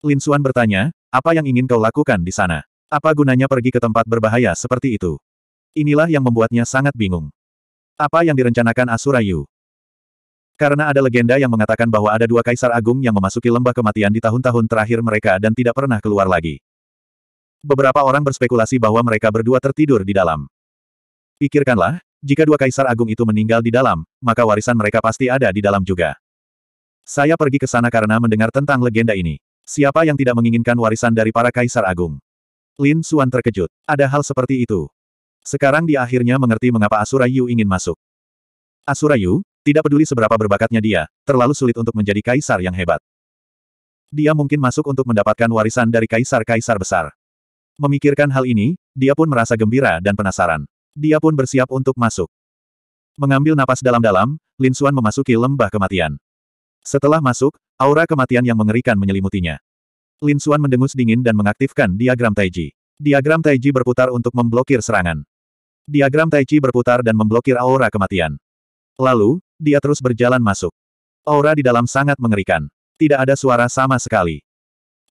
Lin Suan bertanya, apa yang ingin kau lakukan di sana? Apa gunanya pergi ke tempat berbahaya seperti itu? Inilah yang membuatnya sangat bingung. Apa yang direncanakan Asura Yu? Karena ada legenda yang mengatakan bahwa ada dua kaisar agung yang memasuki lembah kematian di tahun-tahun terakhir mereka dan tidak pernah keluar lagi. Beberapa orang berspekulasi bahwa mereka berdua tertidur di dalam. Pikirkanlah, jika dua kaisar agung itu meninggal di dalam, maka warisan mereka pasti ada di dalam juga. Saya pergi ke sana karena mendengar tentang legenda ini. Siapa yang tidak menginginkan warisan dari para kaisar agung? Lin Xuan terkejut. Ada hal seperti itu. Sekarang dia akhirnya mengerti mengapa Asura Yu ingin masuk. Asura Yu, tidak peduli seberapa berbakatnya dia, terlalu sulit untuk menjadi kaisar yang hebat. Dia mungkin masuk untuk mendapatkan warisan dari kaisar-kaisar besar. Memikirkan hal ini, dia pun merasa gembira dan penasaran. Dia pun bersiap untuk masuk. Mengambil napas dalam-dalam, Lin Xuan memasuki lembah kematian. Setelah masuk, aura kematian yang mengerikan menyelimutinya. Lin Xuan mendengus dingin dan mengaktifkan diagram Taiji. Diagram Taiji berputar untuk memblokir serangan. Diagram Taiji berputar dan memblokir aura kematian. Lalu, dia terus berjalan masuk. Aura di dalam sangat mengerikan. Tidak ada suara sama sekali.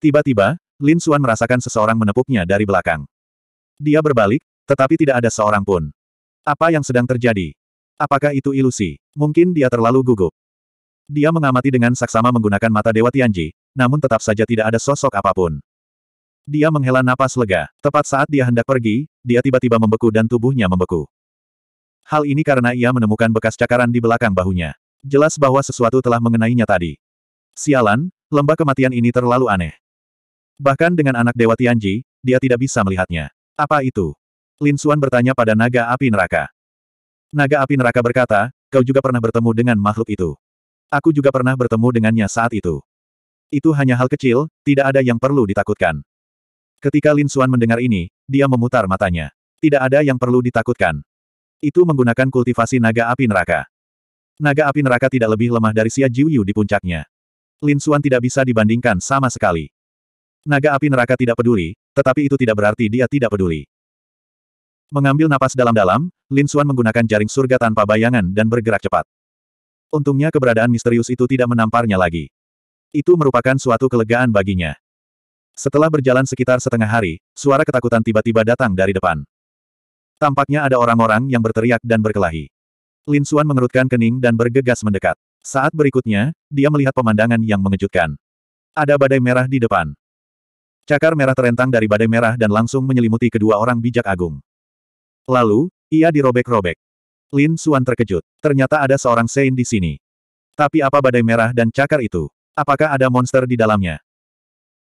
Tiba-tiba, Lin Xuan merasakan seseorang menepuknya dari belakang. Dia berbalik, tetapi tidak ada seorang pun. Apa yang sedang terjadi? Apakah itu ilusi? Mungkin dia terlalu gugup. Dia mengamati dengan saksama menggunakan mata Dewa Tianji, namun tetap saja tidak ada sosok apapun. Dia menghela napas lega. Tepat saat dia hendak pergi, dia tiba-tiba membeku dan tubuhnya membeku. Hal ini karena ia menemukan bekas cakaran di belakang bahunya. Jelas bahwa sesuatu telah mengenainya tadi. Sialan, lembah kematian ini terlalu aneh. Bahkan dengan anak Dewa Tianji, dia tidak bisa melihatnya. Apa itu? Lin Xuan bertanya pada naga api neraka. Naga api neraka berkata, kau juga pernah bertemu dengan makhluk itu. Aku juga pernah bertemu dengannya saat itu. Itu hanya hal kecil, tidak ada yang perlu ditakutkan. Ketika Lin Xuan mendengar ini, dia memutar matanya. Tidak ada yang perlu ditakutkan. Itu menggunakan kultivasi naga api neraka. Naga api neraka tidak lebih lemah dari Xia Jiuyu di puncaknya. Lin Xuan tidak bisa dibandingkan sama sekali. Naga api neraka tidak peduli, tetapi itu tidak berarti dia tidak peduli. Mengambil napas dalam-dalam, Lin Xuan menggunakan jaring surga tanpa bayangan dan bergerak cepat. Untungnya keberadaan misterius itu tidak menamparnya lagi. Itu merupakan suatu kelegaan baginya. Setelah berjalan sekitar setengah hari, suara ketakutan tiba-tiba datang dari depan. Tampaknya ada orang-orang yang berteriak dan berkelahi. Lin Xuan mengerutkan kening dan bergegas mendekat. Saat berikutnya, dia melihat pemandangan yang mengejutkan. Ada badai merah di depan. Cakar merah terentang dari badai merah dan langsung menyelimuti kedua orang bijak agung. Lalu, ia dirobek-robek. Lin Suan terkejut. Ternyata ada seorang Sein di sini. Tapi apa badai merah dan cakar itu? Apakah ada monster di dalamnya?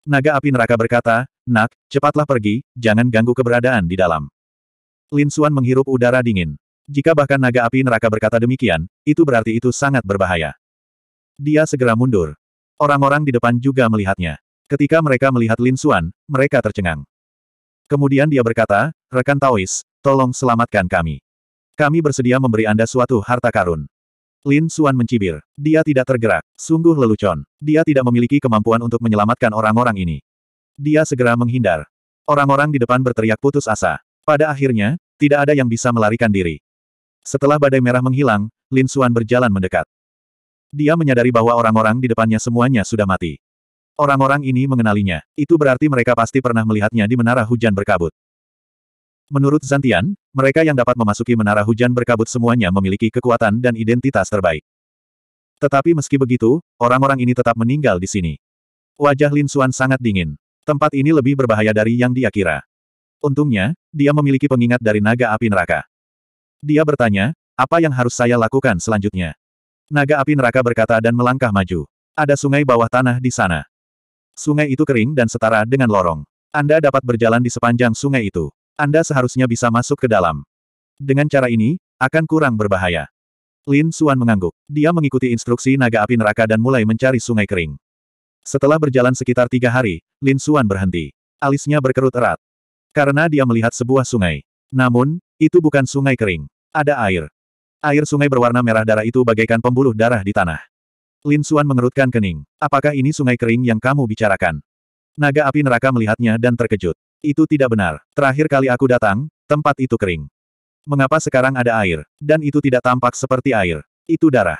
Naga api neraka berkata, Nak, cepatlah pergi, jangan ganggu keberadaan di dalam. Lin Suan menghirup udara dingin. Jika bahkan naga api neraka berkata demikian, itu berarti itu sangat berbahaya. Dia segera mundur. Orang-orang di depan juga melihatnya. Ketika mereka melihat Lin Suan, mereka tercengang. Kemudian dia berkata, rekan Taois, tolong selamatkan kami. Kami bersedia memberi Anda suatu harta karun. Lin Suan mencibir. Dia tidak tergerak. Sungguh lelucon. Dia tidak memiliki kemampuan untuk menyelamatkan orang-orang ini. Dia segera menghindar. Orang-orang di depan berteriak putus asa. Pada akhirnya, tidak ada yang bisa melarikan diri. Setelah badai merah menghilang, Lin Suan berjalan mendekat. Dia menyadari bahwa orang-orang di depannya semuanya sudah mati. Orang-orang ini mengenalinya. Itu berarti mereka pasti pernah melihatnya di menara hujan berkabut. Menurut Zantian, mereka yang dapat memasuki menara hujan berkabut semuanya memiliki kekuatan dan identitas terbaik. Tetapi meski begitu, orang-orang ini tetap meninggal di sini. Wajah Lin Xuan sangat dingin. Tempat ini lebih berbahaya dari yang dia kira. Untungnya, dia memiliki pengingat dari naga api neraka. Dia bertanya, apa yang harus saya lakukan selanjutnya? Naga api neraka berkata dan melangkah maju. Ada sungai bawah tanah di sana. Sungai itu kering dan setara dengan lorong. Anda dapat berjalan di sepanjang sungai itu. Anda seharusnya bisa masuk ke dalam. Dengan cara ini, akan kurang berbahaya. Lin Suan mengangguk. Dia mengikuti instruksi naga api neraka dan mulai mencari sungai kering. Setelah berjalan sekitar tiga hari, Lin Suan berhenti. Alisnya berkerut erat. Karena dia melihat sebuah sungai. Namun, itu bukan sungai kering. Ada air. Air sungai berwarna merah darah itu bagaikan pembuluh darah di tanah. Lin Suan mengerutkan kening. Apakah ini sungai kering yang kamu bicarakan? Naga api neraka melihatnya dan terkejut. Itu tidak benar. Terakhir kali aku datang, tempat itu kering. Mengapa sekarang ada air, dan itu tidak tampak seperti air? Itu darah.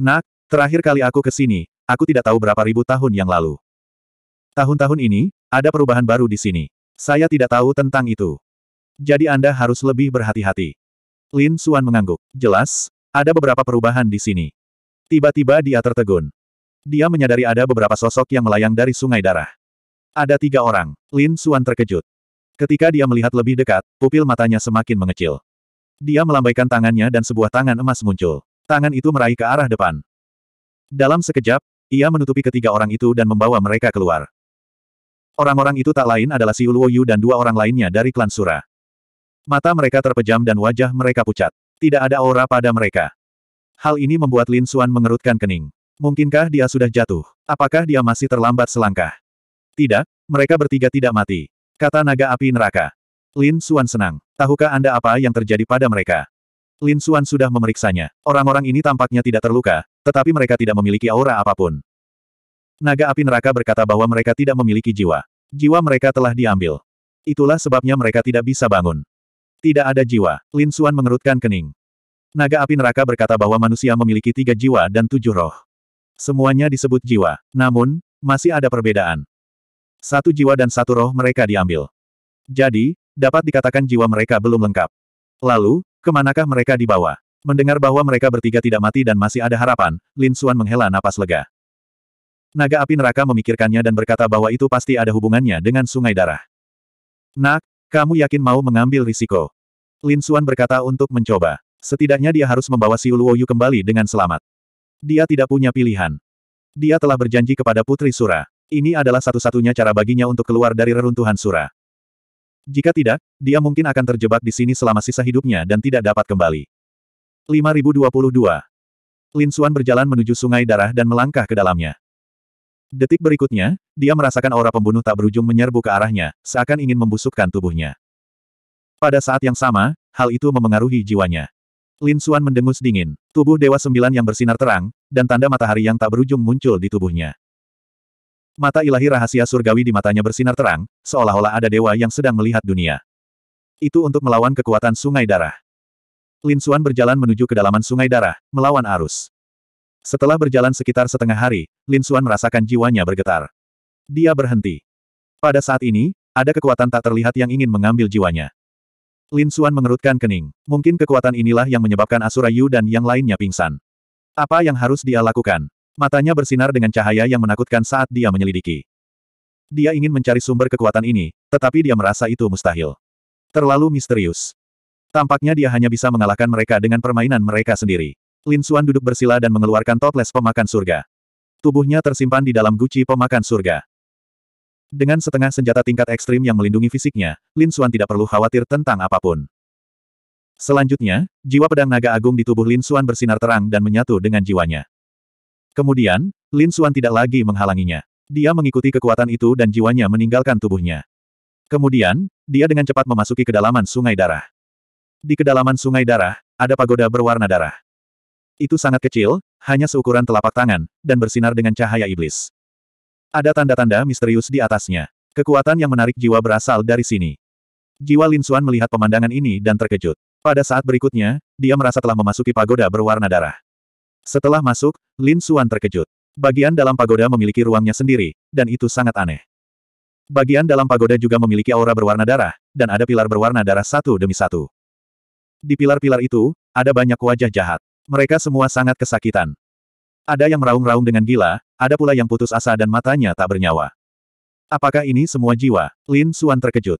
Nak, terakhir kali aku ke sini, aku tidak tahu berapa ribu tahun yang lalu. Tahun-tahun ini, ada perubahan baru di sini. Saya tidak tahu tentang itu. Jadi Anda harus lebih berhati-hati. Lin Suan mengangguk. Jelas, ada beberapa perubahan di sini. Tiba-tiba dia tertegun. Dia menyadari ada beberapa sosok yang melayang dari sungai darah. Ada tiga orang. Lin Suan terkejut. Ketika dia melihat lebih dekat, pupil matanya semakin mengecil. Dia melambaikan tangannya dan sebuah tangan emas muncul. Tangan itu meraih ke arah depan. Dalam sekejap, ia menutupi ketiga orang itu dan membawa mereka keluar. Orang-orang itu tak lain adalah Si Luo dan dua orang lainnya dari klan Sura. Mata mereka terpejam dan wajah mereka pucat. Tidak ada aura pada mereka. Hal ini membuat Lin Suan mengerutkan kening. Mungkinkah dia sudah jatuh? Apakah dia masih terlambat selangkah? Tidak, mereka bertiga tidak mati. Kata naga api neraka. Lin Suan senang. Tahukah Anda apa yang terjadi pada mereka? Lin Suan sudah memeriksanya. Orang-orang ini tampaknya tidak terluka, tetapi mereka tidak memiliki aura apapun. Naga api neraka berkata bahwa mereka tidak memiliki jiwa. Jiwa mereka telah diambil. Itulah sebabnya mereka tidak bisa bangun. Tidak ada jiwa. Lin Suan mengerutkan kening. Naga api neraka berkata bahwa manusia memiliki tiga jiwa dan tujuh roh. Semuanya disebut jiwa. Namun, masih ada perbedaan. Satu jiwa dan satu roh mereka diambil. Jadi, dapat dikatakan jiwa mereka belum lengkap. Lalu, kemanakah mereka dibawa? Mendengar bahwa mereka bertiga tidak mati dan masih ada harapan, Lin Xuan menghela napas lega. Naga api neraka memikirkannya dan berkata bahwa itu pasti ada hubungannya dengan sungai darah. Nak, kamu yakin mau mengambil risiko? Lin Xuan berkata untuk mencoba. Setidaknya dia harus membawa Siu Luoyu kembali dengan selamat. Dia tidak punya pilihan. Dia telah berjanji kepada Putri Sura. Ini adalah satu-satunya cara baginya untuk keluar dari reruntuhan Sura. Jika tidak, dia mungkin akan terjebak di sini selama sisa hidupnya dan tidak dapat kembali. 5022 Lin Xuan berjalan menuju sungai darah dan melangkah ke dalamnya. Detik berikutnya, dia merasakan aura pembunuh tak berujung menyerbu ke arahnya, seakan ingin membusukkan tubuhnya. Pada saat yang sama, hal itu memengaruhi jiwanya. Lin Xuan mendengus dingin, tubuh Dewa Sembilan yang bersinar terang, dan tanda matahari yang tak berujung muncul di tubuhnya. Mata ilahi rahasia surgawi di matanya bersinar terang, seolah-olah ada dewa yang sedang melihat dunia. Itu untuk melawan kekuatan sungai darah. Lin Xuan berjalan menuju kedalaman sungai darah, melawan arus. Setelah berjalan sekitar setengah hari, Lin Xuan merasakan jiwanya bergetar. Dia berhenti. Pada saat ini, ada kekuatan tak terlihat yang ingin mengambil jiwanya. Lin Xuan mengerutkan kening. Mungkin kekuatan inilah yang menyebabkan Asura Yu dan yang lainnya pingsan. Apa yang harus dia lakukan? Matanya bersinar dengan cahaya yang menakutkan saat dia menyelidiki. Dia ingin mencari sumber kekuatan ini, tetapi dia merasa itu mustahil. Terlalu misterius. Tampaknya dia hanya bisa mengalahkan mereka dengan permainan mereka sendiri. Lin Xuan duduk bersila dan mengeluarkan toples pemakan surga. Tubuhnya tersimpan di dalam guci pemakan surga. Dengan setengah senjata tingkat ekstrim yang melindungi fisiknya, Lin Xuan tidak perlu khawatir tentang apapun. Selanjutnya, jiwa pedang naga agung di tubuh Lin Xuan bersinar terang dan menyatu dengan jiwanya. Kemudian, Lin Suan tidak lagi menghalanginya. Dia mengikuti kekuatan itu dan jiwanya meninggalkan tubuhnya. Kemudian, dia dengan cepat memasuki kedalaman sungai darah. Di kedalaman sungai darah, ada pagoda berwarna darah. Itu sangat kecil, hanya seukuran telapak tangan, dan bersinar dengan cahaya iblis. Ada tanda-tanda misterius di atasnya. Kekuatan yang menarik jiwa berasal dari sini. Jiwa Lin Suan melihat pemandangan ini dan terkejut. Pada saat berikutnya, dia merasa telah memasuki pagoda berwarna darah. Setelah masuk, Lin Xuan terkejut. Bagian dalam pagoda memiliki ruangnya sendiri, dan itu sangat aneh. Bagian dalam pagoda juga memiliki aura berwarna darah, dan ada pilar berwarna darah satu demi satu. Di pilar-pilar itu, ada banyak wajah jahat. Mereka semua sangat kesakitan. Ada yang meraung-raung dengan gila, ada pula yang putus asa dan matanya tak bernyawa. Apakah ini semua jiwa? Lin Xuan terkejut.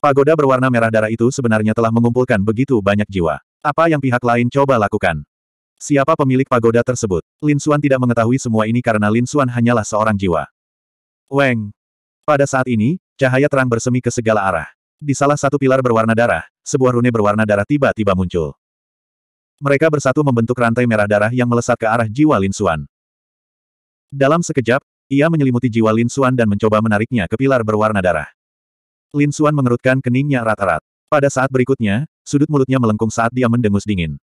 Pagoda berwarna merah darah itu sebenarnya telah mengumpulkan begitu banyak jiwa. Apa yang pihak lain coba lakukan? Siapa pemilik pagoda tersebut? Lin Xuan tidak mengetahui semua ini karena Lin Xuan hanyalah seorang jiwa. Weng. Pada saat ini, cahaya terang bersemi ke segala arah. Di salah satu pilar berwarna darah, sebuah rune berwarna darah tiba-tiba muncul. Mereka bersatu membentuk rantai merah darah yang melesat ke arah jiwa Lin Xuan. Dalam sekejap, ia menyelimuti jiwa Lin Xuan dan mencoba menariknya ke pilar berwarna darah. Lin Xuan mengerutkan keningnya erat-erat. Pada saat berikutnya, sudut mulutnya melengkung saat dia mendengus dingin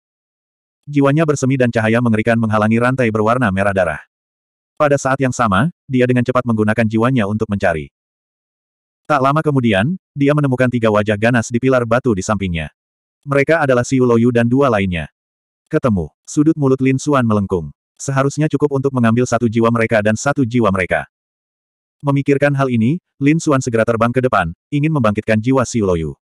jiwanya bersemi dan cahaya mengerikan menghalangi rantai berwarna merah darah. Pada saat yang sama, dia dengan cepat menggunakan jiwanya untuk mencari. Tak lama kemudian, dia menemukan tiga wajah ganas di pilar batu di sampingnya. Mereka adalah Siu Loyu dan dua lainnya. Ketemu, sudut mulut Lin Suan melengkung. Seharusnya cukup untuk mengambil satu jiwa mereka dan satu jiwa mereka. Memikirkan hal ini, Lin Suan segera terbang ke depan, ingin membangkitkan jiwa Siu Loyu.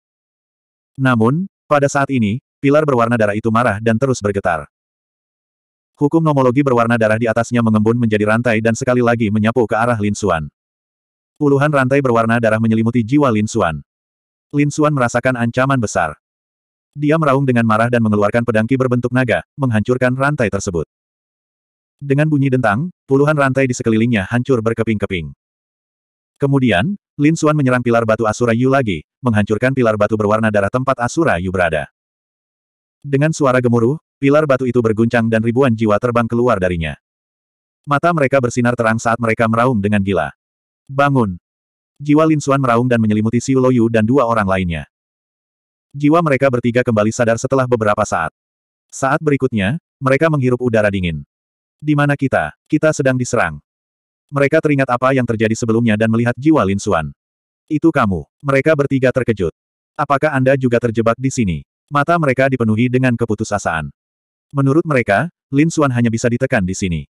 Namun, pada saat ini, Pilar berwarna darah itu marah dan terus bergetar. Hukum nomologi berwarna darah di atasnya mengembun menjadi rantai dan sekali lagi menyapu ke arah Lin Xuan. Puluhan rantai berwarna darah menyelimuti jiwa Lin Xuan. Lin Xuan merasakan ancaman besar. Dia meraung dengan marah dan mengeluarkan pedangki berbentuk naga, menghancurkan rantai tersebut. Dengan bunyi dentang, puluhan rantai di sekelilingnya hancur berkeping-keping. Kemudian, Lin Xuan menyerang pilar batu Asura Yu lagi, menghancurkan pilar batu berwarna darah tempat Asura Yu berada. Dengan suara gemuruh, pilar batu itu berguncang dan ribuan jiwa terbang keluar darinya. Mata mereka bersinar terang saat mereka meraung dengan gila. Bangun! Jiwa Lin Xuan meraung dan menyelimuti Xiu Loyu dan dua orang lainnya. Jiwa mereka bertiga kembali sadar setelah beberapa saat. Saat berikutnya, mereka menghirup udara dingin. Di mana kita? Kita sedang diserang. Mereka teringat apa yang terjadi sebelumnya dan melihat jiwa Lin Xuan. Itu kamu. Mereka bertiga terkejut. Apakah Anda juga terjebak di sini? Mata mereka dipenuhi dengan keputusasaan. Menurut mereka, Lin Xuan hanya bisa ditekan di sini.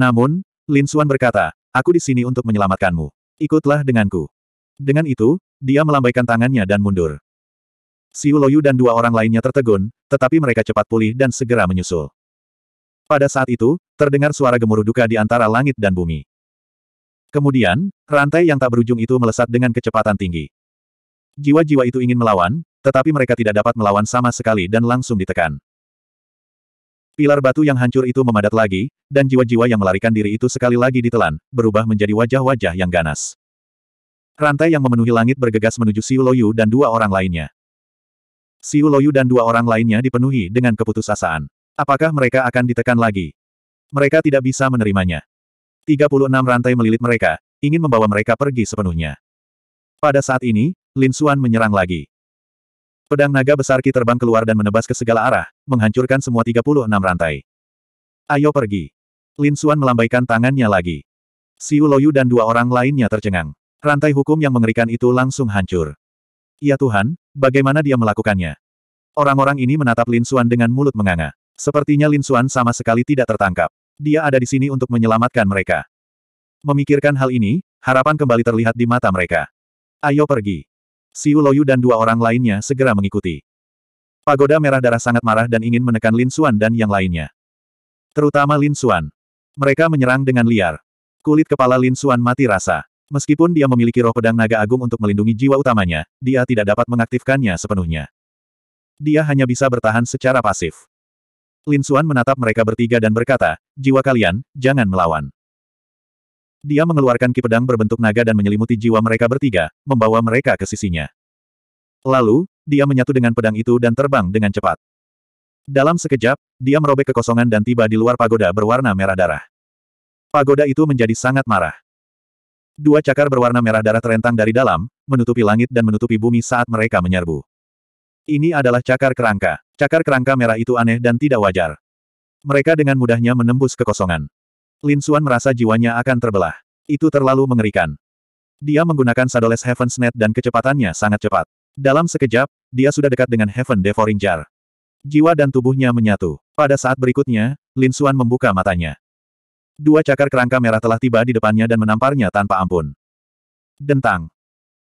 Namun, Lin Xuan berkata, aku di sini untuk menyelamatkanmu. Ikutlah denganku. Dengan itu, dia melambaikan tangannya dan mundur. Siu Loyu dan dua orang lainnya tertegun, tetapi mereka cepat pulih dan segera menyusul. Pada saat itu, terdengar suara gemuruh duka di antara langit dan bumi. Kemudian, rantai yang tak berujung itu melesat dengan kecepatan tinggi. Jiwa-jiwa itu ingin melawan, tetapi mereka tidak dapat melawan sama sekali dan langsung ditekan. Pilar batu yang hancur itu memadat lagi, dan jiwa-jiwa yang melarikan diri itu sekali lagi ditelan, berubah menjadi wajah-wajah yang ganas. Rantai yang memenuhi langit bergegas menuju Siu Loyu dan dua orang lainnya. Siu Loyu dan dua orang lainnya dipenuhi dengan keputusasaan. Apakah mereka akan ditekan lagi? Mereka tidak bisa menerimanya. 36 rantai melilit mereka, ingin membawa mereka pergi sepenuhnya. Pada saat ini, Lin Xuan menyerang lagi. Pedang naga besar Ki terbang keluar dan menebas ke segala arah, menghancurkan semua 36 rantai. Ayo pergi. Lin Xuan melambaikan tangannya lagi. Siu Loyu dan dua orang lainnya tercengang. Rantai hukum yang mengerikan itu langsung hancur. Ya Tuhan, bagaimana dia melakukannya? Orang-orang ini menatap Lin Xuan dengan mulut menganga. Sepertinya Lin Xuan sama sekali tidak tertangkap. Dia ada di sini untuk menyelamatkan mereka. Memikirkan hal ini, harapan kembali terlihat di mata mereka. Ayo pergi. Siu Loyu dan dua orang lainnya segera mengikuti. Pagoda Merah Darah sangat marah dan ingin menekan Lin Xuan dan yang lainnya. Terutama Lin Xuan. Mereka menyerang dengan liar. Kulit kepala Lin Xuan mati rasa. Meskipun dia memiliki roh pedang naga agung untuk melindungi jiwa utamanya, dia tidak dapat mengaktifkannya sepenuhnya. Dia hanya bisa bertahan secara pasif. Lin Xuan menatap mereka bertiga dan berkata, jiwa kalian, jangan melawan. Dia mengeluarkan ki pedang berbentuk naga dan menyelimuti jiwa mereka bertiga, membawa mereka ke sisinya. Lalu, dia menyatu dengan pedang itu dan terbang dengan cepat. Dalam sekejap, dia merobek kekosongan dan tiba di luar pagoda berwarna merah darah. Pagoda itu menjadi sangat marah. Dua cakar berwarna merah darah terentang dari dalam, menutupi langit dan menutupi bumi saat mereka menyerbu. Ini adalah cakar kerangka. Cakar kerangka merah itu aneh dan tidak wajar. Mereka dengan mudahnya menembus kekosongan. Lin Suan merasa jiwanya akan terbelah. Itu terlalu mengerikan. Dia menggunakan Sadoles Heaven's Net dan kecepatannya sangat cepat. Dalam sekejap, dia sudah dekat dengan Heaven Devouring Jar. Jiwa dan tubuhnya menyatu. Pada saat berikutnya, Lin Suan membuka matanya. Dua cakar kerangka merah telah tiba di depannya dan menamparnya tanpa ampun. Dentang.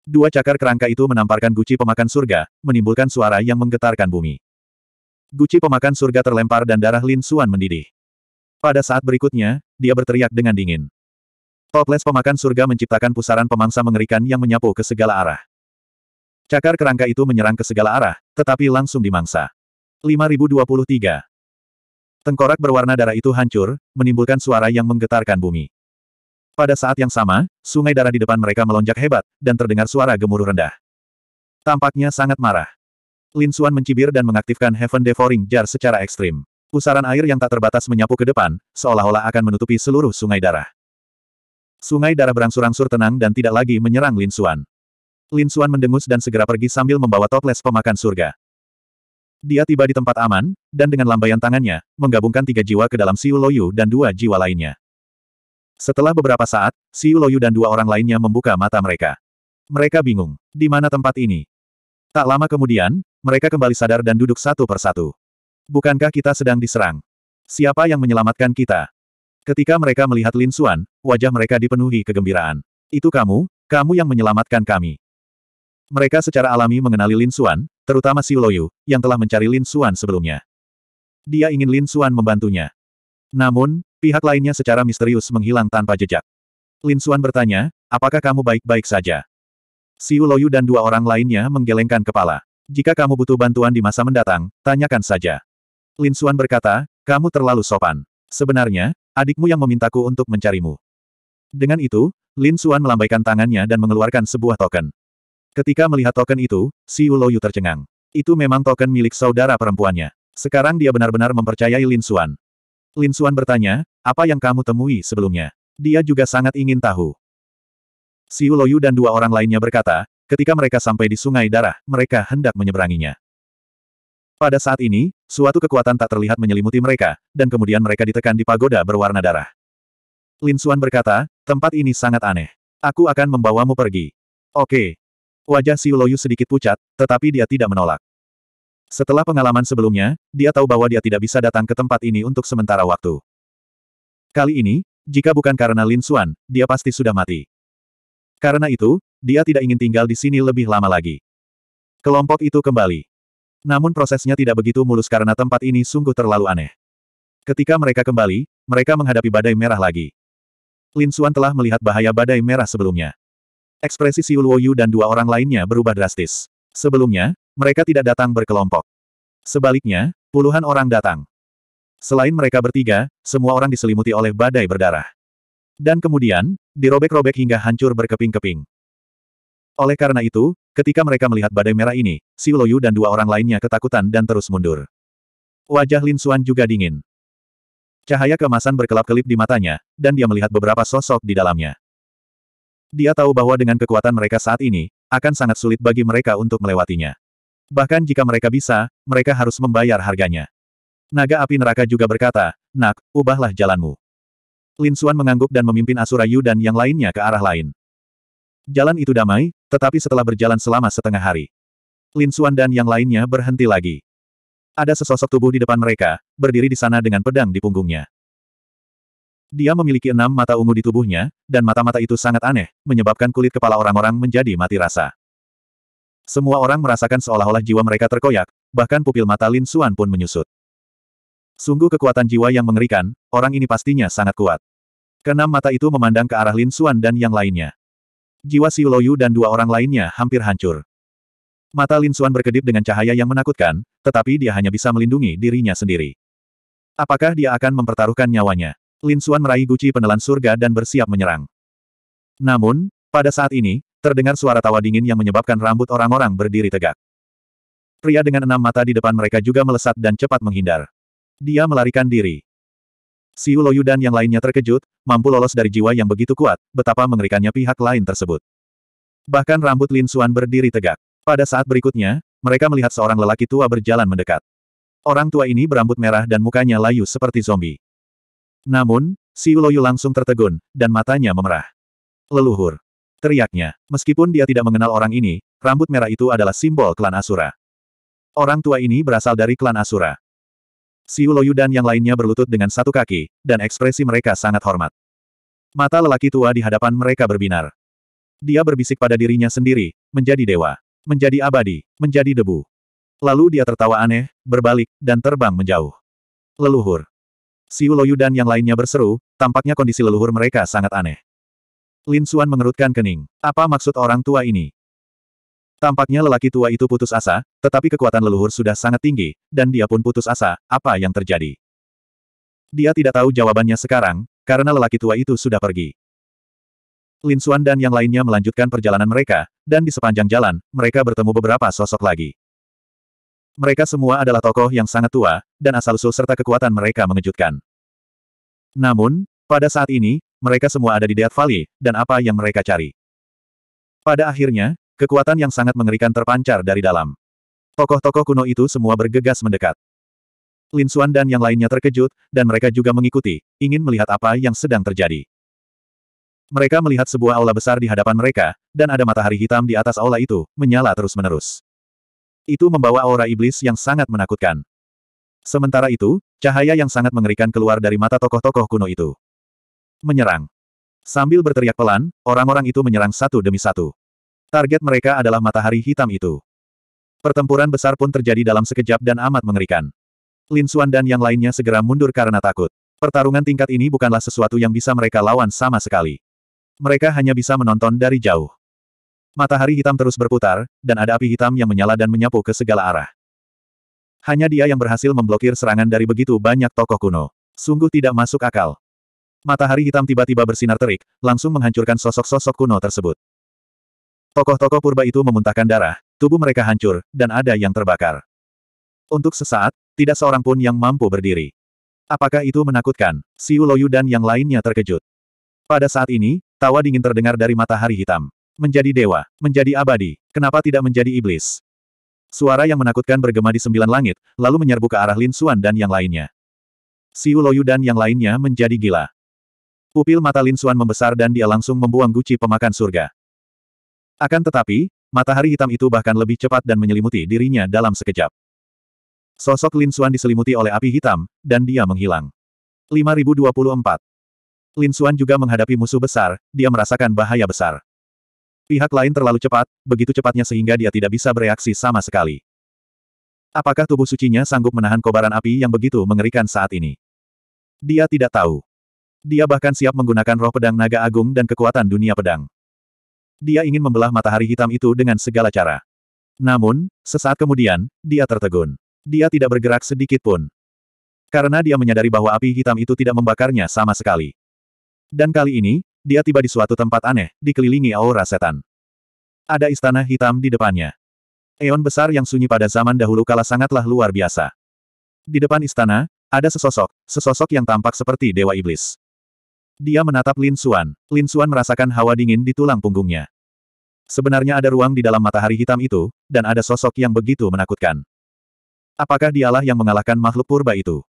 Dua cakar kerangka itu menamparkan guci pemakan surga, menimbulkan suara yang menggetarkan bumi. Guci pemakan surga terlempar dan darah Lin Suan mendidih. Pada saat berikutnya, dia berteriak dengan dingin. Toples pemakan surga menciptakan pusaran pemangsa mengerikan yang menyapu ke segala arah. Cakar kerangka itu menyerang ke segala arah, tetapi langsung dimangsa. 5023 Tengkorak berwarna darah itu hancur, menimbulkan suara yang menggetarkan bumi. Pada saat yang sama, sungai darah di depan mereka melonjak hebat, dan terdengar suara gemuruh rendah. Tampaknya sangat marah. Lin Suan mencibir dan mengaktifkan Heaven Devouring Jar secara ekstrim. Pusaran air yang tak terbatas menyapu ke depan, seolah-olah akan menutupi seluruh sungai darah. Sungai darah berangsur-angsur tenang dan tidak lagi menyerang Lin Xuan. Lin Xuan mendengus dan segera pergi sambil membawa toples pemakan surga. Dia tiba di tempat aman, dan dengan lambaian tangannya, menggabungkan tiga jiwa ke dalam Siu Loyu dan dua jiwa lainnya. Setelah beberapa saat, Siu Loyu dan dua orang lainnya membuka mata mereka. Mereka bingung, di mana tempat ini? Tak lama kemudian, mereka kembali sadar dan duduk satu persatu. Bukankah kita sedang diserang? Siapa yang menyelamatkan kita? Ketika mereka melihat Lin Xuan, wajah mereka dipenuhi kegembiraan. Itu kamu, kamu yang menyelamatkan kami. Mereka secara alami mengenali Lin Xuan, terutama Xiu Loyu, yang telah mencari Lin Xuan sebelumnya. Dia ingin Lin Xuan membantunya. Namun, pihak lainnya secara misterius menghilang tanpa jejak. Lin Xuan bertanya, apakah kamu baik-baik saja? Xiu Loyu dan dua orang lainnya menggelengkan kepala. Jika kamu butuh bantuan di masa mendatang, tanyakan saja. Lin Suan berkata, kamu terlalu sopan. Sebenarnya, adikmu yang memintaku untuk mencarimu. Dengan itu, Lin Suan melambaikan tangannya dan mengeluarkan sebuah token. Ketika melihat token itu, Si Uloyu tercengang. Itu memang token milik saudara perempuannya. Sekarang dia benar-benar mempercayai Lin Suan. Lin Suan bertanya, apa yang kamu temui sebelumnya? Dia juga sangat ingin tahu. Si Uloyu dan dua orang lainnya berkata, ketika mereka sampai di sungai darah, mereka hendak menyeberanginya. Pada saat ini, Suatu kekuatan tak terlihat menyelimuti mereka, dan kemudian mereka ditekan di pagoda berwarna darah. Lin Xuan berkata, tempat ini sangat aneh. Aku akan membawamu pergi. Oke. Wajah Xiu Loyu sedikit pucat, tetapi dia tidak menolak. Setelah pengalaman sebelumnya, dia tahu bahwa dia tidak bisa datang ke tempat ini untuk sementara waktu. Kali ini, jika bukan karena Lin Xuan, dia pasti sudah mati. Karena itu, dia tidak ingin tinggal di sini lebih lama lagi. Kelompok itu kembali. Namun prosesnya tidak begitu mulus karena tempat ini sungguh terlalu aneh. Ketika mereka kembali, mereka menghadapi badai merah lagi. Lin Suan telah melihat bahaya badai merah sebelumnya. Ekspresi Xiu Luoyu dan dua orang lainnya berubah drastis. Sebelumnya, mereka tidak datang berkelompok. Sebaliknya, puluhan orang datang. Selain mereka bertiga, semua orang diselimuti oleh badai berdarah. Dan kemudian, dirobek-robek hingga hancur berkeping-keping. Oleh karena itu, Ketika mereka melihat badai merah ini, si Loyu dan dua orang lainnya ketakutan dan terus mundur. Wajah Lin Xuan juga dingin. Cahaya kemasan berkelap-kelip di matanya, dan dia melihat beberapa sosok di dalamnya. Dia tahu bahwa dengan kekuatan mereka saat ini, akan sangat sulit bagi mereka untuk melewatinya. Bahkan jika mereka bisa, mereka harus membayar harganya. Naga api neraka juga berkata, Nak, ubahlah jalanmu. Lin Xuan mengangguk dan memimpin Asura Yu dan yang lainnya ke arah lain. Jalan itu damai, tetapi setelah berjalan selama setengah hari. Lin Xuan dan yang lainnya berhenti lagi. Ada sesosok tubuh di depan mereka, berdiri di sana dengan pedang di punggungnya. Dia memiliki enam mata ungu di tubuhnya, dan mata-mata itu sangat aneh, menyebabkan kulit kepala orang-orang menjadi mati rasa. Semua orang merasakan seolah-olah jiwa mereka terkoyak, bahkan pupil mata Lin Xuan pun menyusut. Sungguh kekuatan jiwa yang mengerikan, orang ini pastinya sangat kuat. Kenam mata itu memandang ke arah Lin Xuan dan yang lainnya jiwa Xiu Loyu dan dua orang lainnya hampir hancur. Mata Lin Xuan berkedip dengan cahaya yang menakutkan, tetapi dia hanya bisa melindungi dirinya sendiri. Apakah dia akan mempertaruhkan nyawanya? Lin Xuan meraih guci penelan surga dan bersiap menyerang. Namun, pada saat ini, terdengar suara tawa dingin yang menyebabkan rambut orang-orang berdiri tegak. Pria dengan enam mata di depan mereka juga melesat dan cepat menghindar. Dia melarikan diri. Siu Loyu dan yang lainnya terkejut, mampu lolos dari jiwa yang begitu kuat, betapa mengerikannya pihak lain tersebut. Bahkan rambut Lin Xuan berdiri tegak. Pada saat berikutnya, mereka melihat seorang lelaki tua berjalan mendekat. Orang tua ini berambut merah dan mukanya layu seperti zombie. Namun, Siu Loyu langsung tertegun, dan matanya memerah. Leluhur. Teriaknya. Meskipun dia tidak mengenal orang ini, rambut merah itu adalah simbol klan Asura. Orang tua ini berasal dari klan Asura. Siu Loyu dan yang lainnya berlutut dengan satu kaki, dan ekspresi mereka sangat hormat. Mata lelaki tua di hadapan mereka berbinar. Dia berbisik pada dirinya sendiri, menjadi dewa, menjadi abadi, menjadi debu. Lalu dia tertawa aneh, berbalik, dan terbang menjauh. Leluhur. Siu Loyu dan yang lainnya berseru, tampaknya kondisi leluhur mereka sangat aneh. Lin Xuan mengerutkan kening. Apa maksud orang tua ini? Tampaknya lelaki tua itu putus asa, tetapi kekuatan leluhur sudah sangat tinggi, dan dia pun putus asa, apa yang terjadi. Dia tidak tahu jawabannya sekarang, karena lelaki tua itu sudah pergi. Lin Xuan dan yang lainnya melanjutkan perjalanan mereka, dan di sepanjang jalan, mereka bertemu beberapa sosok lagi. Mereka semua adalah tokoh yang sangat tua, dan asal-usul serta kekuatan mereka mengejutkan. Namun, pada saat ini, mereka semua ada di Death Valley, dan apa yang mereka cari. Pada akhirnya, Kekuatan yang sangat mengerikan terpancar dari dalam. Tokoh-tokoh kuno itu semua bergegas mendekat. Lin Xuan dan yang lainnya terkejut, dan mereka juga mengikuti, ingin melihat apa yang sedang terjadi. Mereka melihat sebuah aula besar di hadapan mereka, dan ada matahari hitam di atas aula itu, menyala terus-menerus. Itu membawa aura iblis yang sangat menakutkan. Sementara itu, cahaya yang sangat mengerikan keluar dari mata tokoh-tokoh kuno itu. Menyerang. Sambil berteriak pelan, orang-orang itu menyerang satu demi satu. Target mereka adalah matahari hitam itu. Pertempuran besar pun terjadi dalam sekejap dan amat mengerikan. Lin Xuan dan yang lainnya segera mundur karena takut. Pertarungan tingkat ini bukanlah sesuatu yang bisa mereka lawan sama sekali. Mereka hanya bisa menonton dari jauh. Matahari hitam terus berputar, dan ada api hitam yang menyala dan menyapu ke segala arah. Hanya dia yang berhasil memblokir serangan dari begitu banyak tokoh kuno. Sungguh tidak masuk akal. Matahari hitam tiba-tiba bersinar terik, langsung menghancurkan sosok-sosok kuno tersebut. Tokoh-tokoh purba itu memuntahkan darah, tubuh mereka hancur, dan ada yang terbakar. Untuk sesaat, tidak seorang pun yang mampu berdiri. Apakah itu menakutkan? Siu Loyu dan yang lainnya terkejut. Pada saat ini, tawa dingin terdengar dari matahari hitam. Menjadi dewa, menjadi abadi, kenapa tidak menjadi iblis? Suara yang menakutkan bergema di sembilan langit, lalu menyerbu ke arah Lin Xuan dan yang lainnya. Siu Loyu dan yang lainnya menjadi gila. Pupil mata Lin Xuan membesar dan dia langsung membuang guci pemakan surga. Akan tetapi, matahari hitam itu bahkan lebih cepat dan menyelimuti dirinya dalam sekejap. Sosok Lin Xuan diselimuti oleh api hitam, dan dia menghilang. 5024 Lin Xuan juga menghadapi musuh besar, dia merasakan bahaya besar. Pihak lain terlalu cepat, begitu cepatnya sehingga dia tidak bisa bereaksi sama sekali. Apakah tubuh sucinya sanggup menahan kobaran api yang begitu mengerikan saat ini? Dia tidak tahu. Dia bahkan siap menggunakan roh pedang naga agung dan kekuatan dunia pedang. Dia ingin membelah matahari hitam itu dengan segala cara. Namun, sesaat kemudian, dia tertegun. Dia tidak bergerak sedikit pun. Karena dia menyadari bahwa api hitam itu tidak membakarnya sama sekali. Dan kali ini, dia tiba di suatu tempat aneh, dikelilingi aura setan. Ada istana hitam di depannya. Eon besar yang sunyi pada zaman dahulu kala sangatlah luar biasa. Di depan istana, ada sesosok, sesosok yang tampak seperti Dewa Iblis. Dia menatap Lin Xuan. Lin Xuan merasakan hawa dingin di tulang punggungnya. Sebenarnya ada ruang di dalam matahari hitam itu, dan ada sosok yang begitu menakutkan. Apakah dialah yang mengalahkan makhluk purba itu?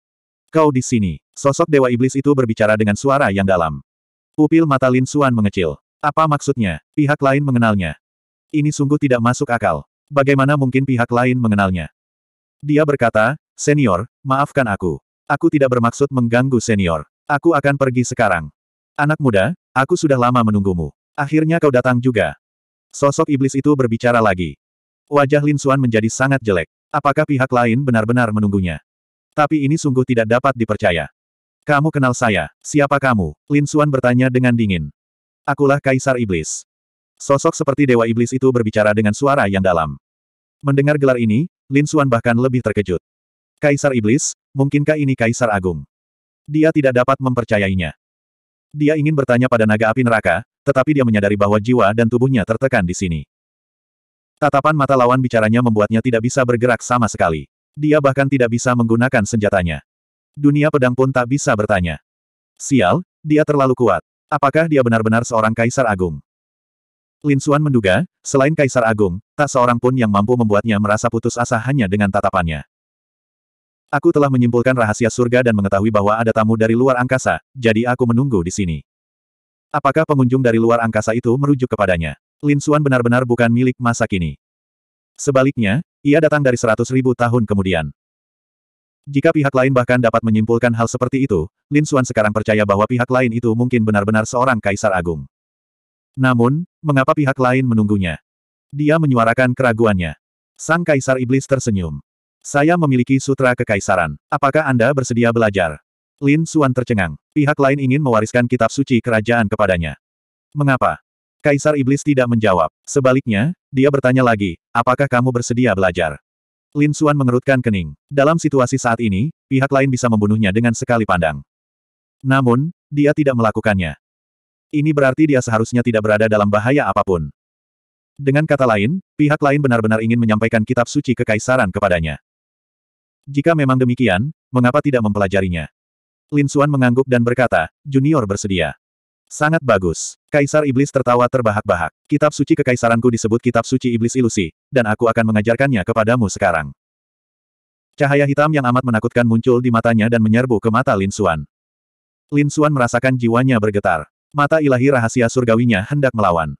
Kau di sini. Sosok Dewa Iblis itu berbicara dengan suara yang dalam. Pupil mata Lin Xuan mengecil. Apa maksudnya? Pihak lain mengenalnya. Ini sungguh tidak masuk akal. Bagaimana mungkin pihak lain mengenalnya? Dia berkata, Senior, maafkan aku. Aku tidak bermaksud mengganggu senior. Aku akan pergi sekarang. Anak muda, aku sudah lama menunggumu. Akhirnya kau datang juga. Sosok iblis itu berbicara lagi. Wajah Lin Suan menjadi sangat jelek. Apakah pihak lain benar-benar menunggunya? Tapi ini sungguh tidak dapat dipercaya. Kamu kenal saya, siapa kamu? Lin Suan bertanya dengan dingin. Akulah Kaisar Iblis. Sosok seperti Dewa Iblis itu berbicara dengan suara yang dalam. Mendengar gelar ini, Lin Suan bahkan lebih terkejut. Kaisar Iblis, mungkinkah ini Kaisar Agung? Dia tidak dapat mempercayainya. Dia ingin bertanya pada naga api neraka, tetapi dia menyadari bahwa jiwa dan tubuhnya tertekan di sini. Tatapan mata lawan bicaranya membuatnya tidak bisa bergerak sama sekali. Dia bahkan tidak bisa menggunakan senjatanya. Dunia pedang pun tak bisa bertanya. Sial, dia terlalu kuat. Apakah dia benar-benar seorang kaisar agung? Lin Xuan menduga, selain kaisar agung, tak seorang pun yang mampu membuatnya merasa putus asa hanya dengan tatapannya. Aku telah menyimpulkan rahasia surga dan mengetahui bahwa ada tamu dari luar angkasa, jadi aku menunggu di sini. Apakah pengunjung dari luar angkasa itu merujuk kepadanya? Lin Xuan benar-benar bukan milik masa kini. Sebaliknya, ia datang dari seratus ribu tahun kemudian. Jika pihak lain bahkan dapat menyimpulkan hal seperti itu, Lin Xuan sekarang percaya bahwa pihak lain itu mungkin benar-benar seorang kaisar agung. Namun, mengapa pihak lain menunggunya? Dia menyuarakan keraguannya. Sang kaisar iblis tersenyum. Saya memiliki sutra kekaisaran. Apakah Anda bersedia belajar? Lin Suan tercengang. Pihak lain ingin mewariskan kitab suci kerajaan kepadanya. Mengapa? Kaisar Iblis tidak menjawab. Sebaliknya, dia bertanya lagi, apakah kamu bersedia belajar? Lin Suan mengerutkan kening. Dalam situasi saat ini, pihak lain bisa membunuhnya dengan sekali pandang. Namun, dia tidak melakukannya. Ini berarti dia seharusnya tidak berada dalam bahaya apapun. Dengan kata lain, pihak lain benar-benar ingin menyampaikan kitab suci kekaisaran kepadanya. Jika memang demikian, mengapa tidak mempelajarinya? Lin Xuan mengangguk dan berkata, Junior bersedia. Sangat bagus. Kaisar Iblis tertawa terbahak-bahak. Kitab suci kekaisaranku disebut Kitab Suci Iblis Ilusi, dan aku akan mengajarkannya kepadamu sekarang. Cahaya hitam yang amat menakutkan muncul di matanya dan menyerbu ke mata Lin Xuan. Lin Xuan merasakan jiwanya bergetar. Mata ilahi rahasia surgawinya hendak melawan.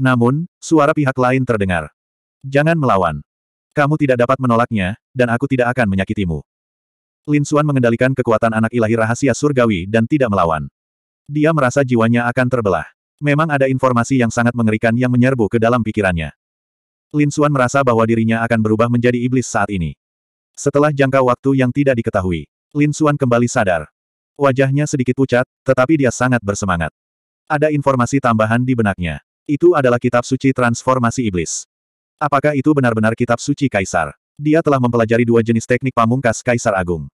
Namun, suara pihak lain terdengar. Jangan melawan. Kamu tidak dapat menolaknya, dan aku tidak akan menyakitimu. Lin Xuan mengendalikan kekuatan anak ilahi rahasia surgawi dan tidak melawan. Dia merasa jiwanya akan terbelah. Memang ada informasi yang sangat mengerikan yang menyerbu ke dalam pikirannya. Lin Xuan merasa bahwa dirinya akan berubah menjadi iblis saat ini. Setelah jangka waktu yang tidak diketahui, Lin Xuan kembali sadar. Wajahnya sedikit pucat, tetapi dia sangat bersemangat. Ada informasi tambahan di benaknya. Itu adalah kitab suci transformasi iblis. Apakah itu benar-benar kitab suci Kaisar? Dia telah mempelajari dua jenis teknik pamungkas Kaisar Agung.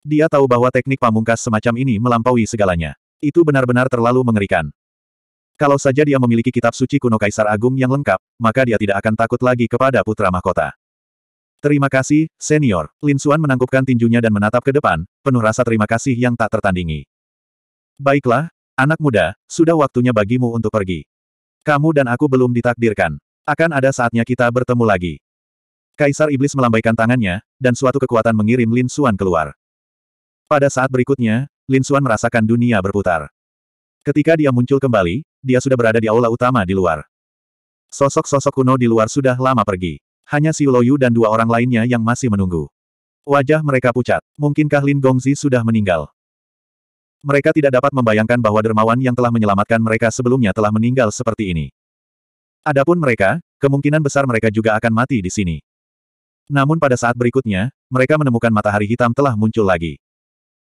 Dia tahu bahwa teknik pamungkas semacam ini melampaui segalanya. Itu benar-benar terlalu mengerikan. Kalau saja dia memiliki kitab suci kuno Kaisar Agung yang lengkap, maka dia tidak akan takut lagi kepada putra mahkota. Terima kasih, senior. Lin Xuan menangkupkan tinjunya dan menatap ke depan, penuh rasa terima kasih yang tak tertandingi. Baiklah, anak muda, sudah waktunya bagimu untuk pergi. Kamu dan aku belum ditakdirkan. Akan ada saatnya kita bertemu lagi. Kaisar Iblis melambaikan tangannya, dan suatu kekuatan mengirim Lin Xuan keluar. Pada saat berikutnya, Lin Xuan merasakan dunia berputar. Ketika dia muncul kembali, dia sudah berada di aula utama di luar. Sosok-sosok kuno di luar sudah lama pergi. Hanya si Loyu dan dua orang lainnya yang masih menunggu. Wajah mereka pucat. Mungkinkah Lin Gongzi sudah meninggal? Mereka tidak dapat membayangkan bahwa dermawan yang telah menyelamatkan mereka sebelumnya telah meninggal seperti ini. Adapun mereka, kemungkinan besar mereka juga akan mati di sini. Namun pada saat berikutnya, mereka menemukan matahari hitam telah muncul lagi.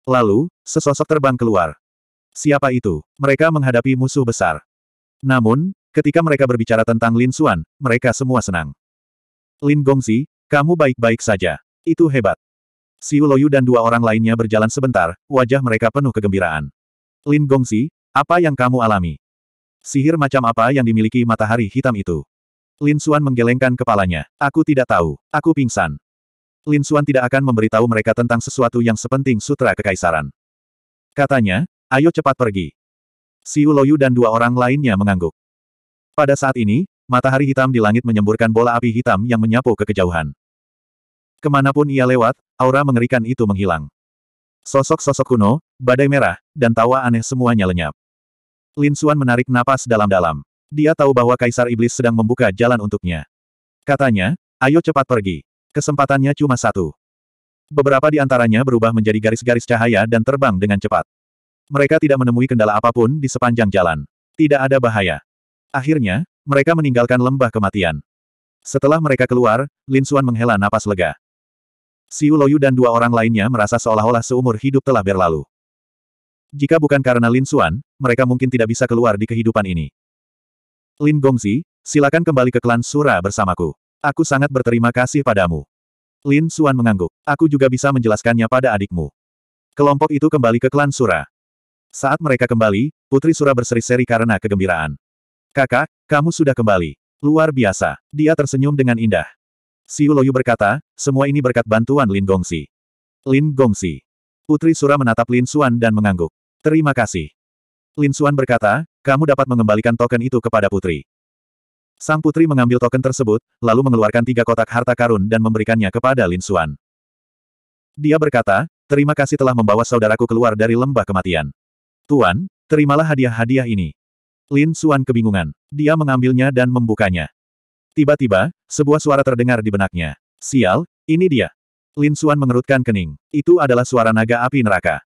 Lalu, sesosok terbang keluar. Siapa itu? Mereka menghadapi musuh besar. Namun, ketika mereka berbicara tentang Lin Xuan, mereka semua senang. Lin Gongzi, kamu baik-baik saja. Itu hebat. Xiu Loyu dan dua orang lainnya berjalan sebentar, wajah mereka penuh kegembiraan. Lin Gongzi, apa yang kamu alami? Sihir macam apa yang dimiliki matahari hitam itu? Lin Xuan menggelengkan kepalanya. Aku tidak tahu. Aku pingsan. Lin Xuan tidak akan memberitahu mereka tentang sesuatu yang sepenting sutra kekaisaran. Katanya, ayo cepat pergi. Si Uloyu dan dua orang lainnya mengangguk. Pada saat ini, matahari hitam di langit menyemburkan bola api hitam yang menyapu ke kejauhan. Kemanapun ia lewat, aura mengerikan itu menghilang. Sosok-sosok kuno, badai merah, dan tawa aneh semuanya lenyap. Lin Xuan menarik napas dalam-dalam. Dia tahu bahwa Kaisar Iblis sedang membuka jalan untuknya. Katanya, ayo cepat pergi. Kesempatannya cuma satu. Beberapa di antaranya berubah menjadi garis-garis cahaya dan terbang dengan cepat. Mereka tidak menemui kendala apapun di sepanjang jalan. Tidak ada bahaya. Akhirnya, mereka meninggalkan lembah kematian. Setelah mereka keluar, Lin Xuan menghela napas lega. Siu Loyu dan dua orang lainnya merasa seolah-olah seumur hidup telah berlalu. Jika bukan karena Lin Xuan, mereka mungkin tidak bisa keluar di kehidupan ini. Lin Gongzi, silakan kembali ke klan Sura bersamaku. Aku sangat berterima kasih padamu. Lin Xuan mengangguk. Aku juga bisa menjelaskannya pada adikmu. Kelompok itu kembali ke klan Sura. Saat mereka kembali, Putri Sura berseri-seri karena kegembiraan. Kakak, kamu sudah kembali. Luar biasa. Dia tersenyum dengan indah. Siu Loyu berkata, semua ini berkat bantuan Lin Gongsi. Lin Gongsi. Putri Sura menatap Lin Suan dan mengangguk. Terima kasih. Lin Suan berkata, kamu dapat mengembalikan token itu kepada putri. Sang putri mengambil token tersebut, lalu mengeluarkan tiga kotak harta karun dan memberikannya kepada Lin Suan. Dia berkata, terima kasih telah membawa saudaraku keluar dari lembah kematian. Tuan, terimalah hadiah-hadiah ini. Lin Suan kebingungan. Dia mengambilnya dan membukanya. Tiba-tiba, sebuah suara terdengar di benaknya. Sial, ini dia. Lin Suan mengerutkan kening. Itu adalah suara naga api neraka.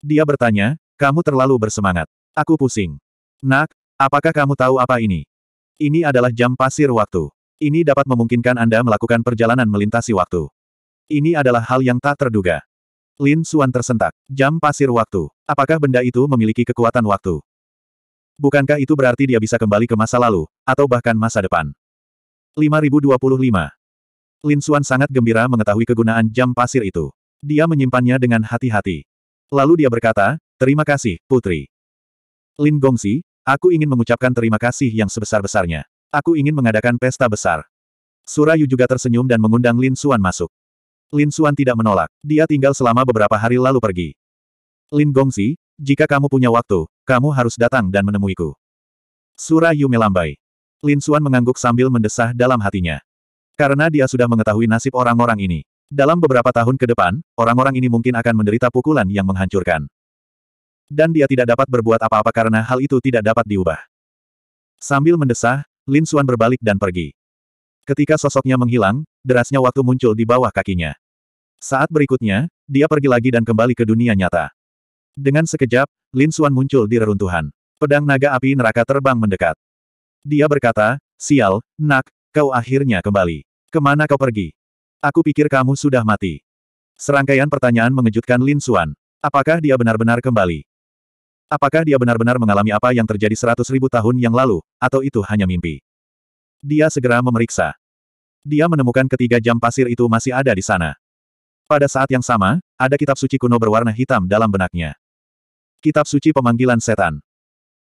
Dia bertanya, kamu terlalu bersemangat. Aku pusing. Nak, apakah kamu tahu apa ini? Ini adalah jam pasir waktu. Ini dapat memungkinkan Anda melakukan perjalanan melintasi waktu. Ini adalah hal yang tak terduga. Lin Suan tersentak. Jam pasir waktu. Apakah benda itu memiliki kekuatan waktu? Bukankah itu berarti dia bisa kembali ke masa lalu, atau bahkan masa depan? 5025. Lin Xuan sangat gembira mengetahui kegunaan jam pasir itu. Dia menyimpannya dengan hati-hati. Lalu dia berkata, terima kasih, putri. Lin Gongsi, aku ingin mengucapkan terima kasih yang sebesar-besarnya. Aku ingin mengadakan pesta besar. Surayu juga tersenyum dan mengundang Lin Xuan masuk. Lin Xuan tidak menolak. Dia tinggal selama beberapa hari lalu pergi. Lin Gongsi, jika kamu punya waktu, kamu harus datang dan menemuiku. Surayu melambai. Lin Xuan mengangguk sambil mendesah dalam hatinya. Karena dia sudah mengetahui nasib orang-orang ini. Dalam beberapa tahun ke depan, orang-orang ini mungkin akan menderita pukulan yang menghancurkan. Dan dia tidak dapat berbuat apa-apa karena hal itu tidak dapat diubah. Sambil mendesah, Lin Xuan berbalik dan pergi. Ketika sosoknya menghilang, derasnya waktu muncul di bawah kakinya. Saat berikutnya, dia pergi lagi dan kembali ke dunia nyata. Dengan sekejap, Lin Xuan muncul di reruntuhan. Pedang naga api neraka terbang mendekat. Dia berkata, Sial, nak, Kau akhirnya kembali. Kemana kau pergi? Aku pikir kamu sudah mati. Serangkaian pertanyaan mengejutkan Lin Xuan. Apakah dia benar-benar kembali? Apakah dia benar-benar mengalami apa yang terjadi seratus ribu tahun yang lalu, atau itu hanya mimpi? Dia segera memeriksa. Dia menemukan ketiga jam pasir itu masih ada di sana. Pada saat yang sama, ada kitab suci kuno berwarna hitam dalam benaknya. Kitab suci pemanggilan setan.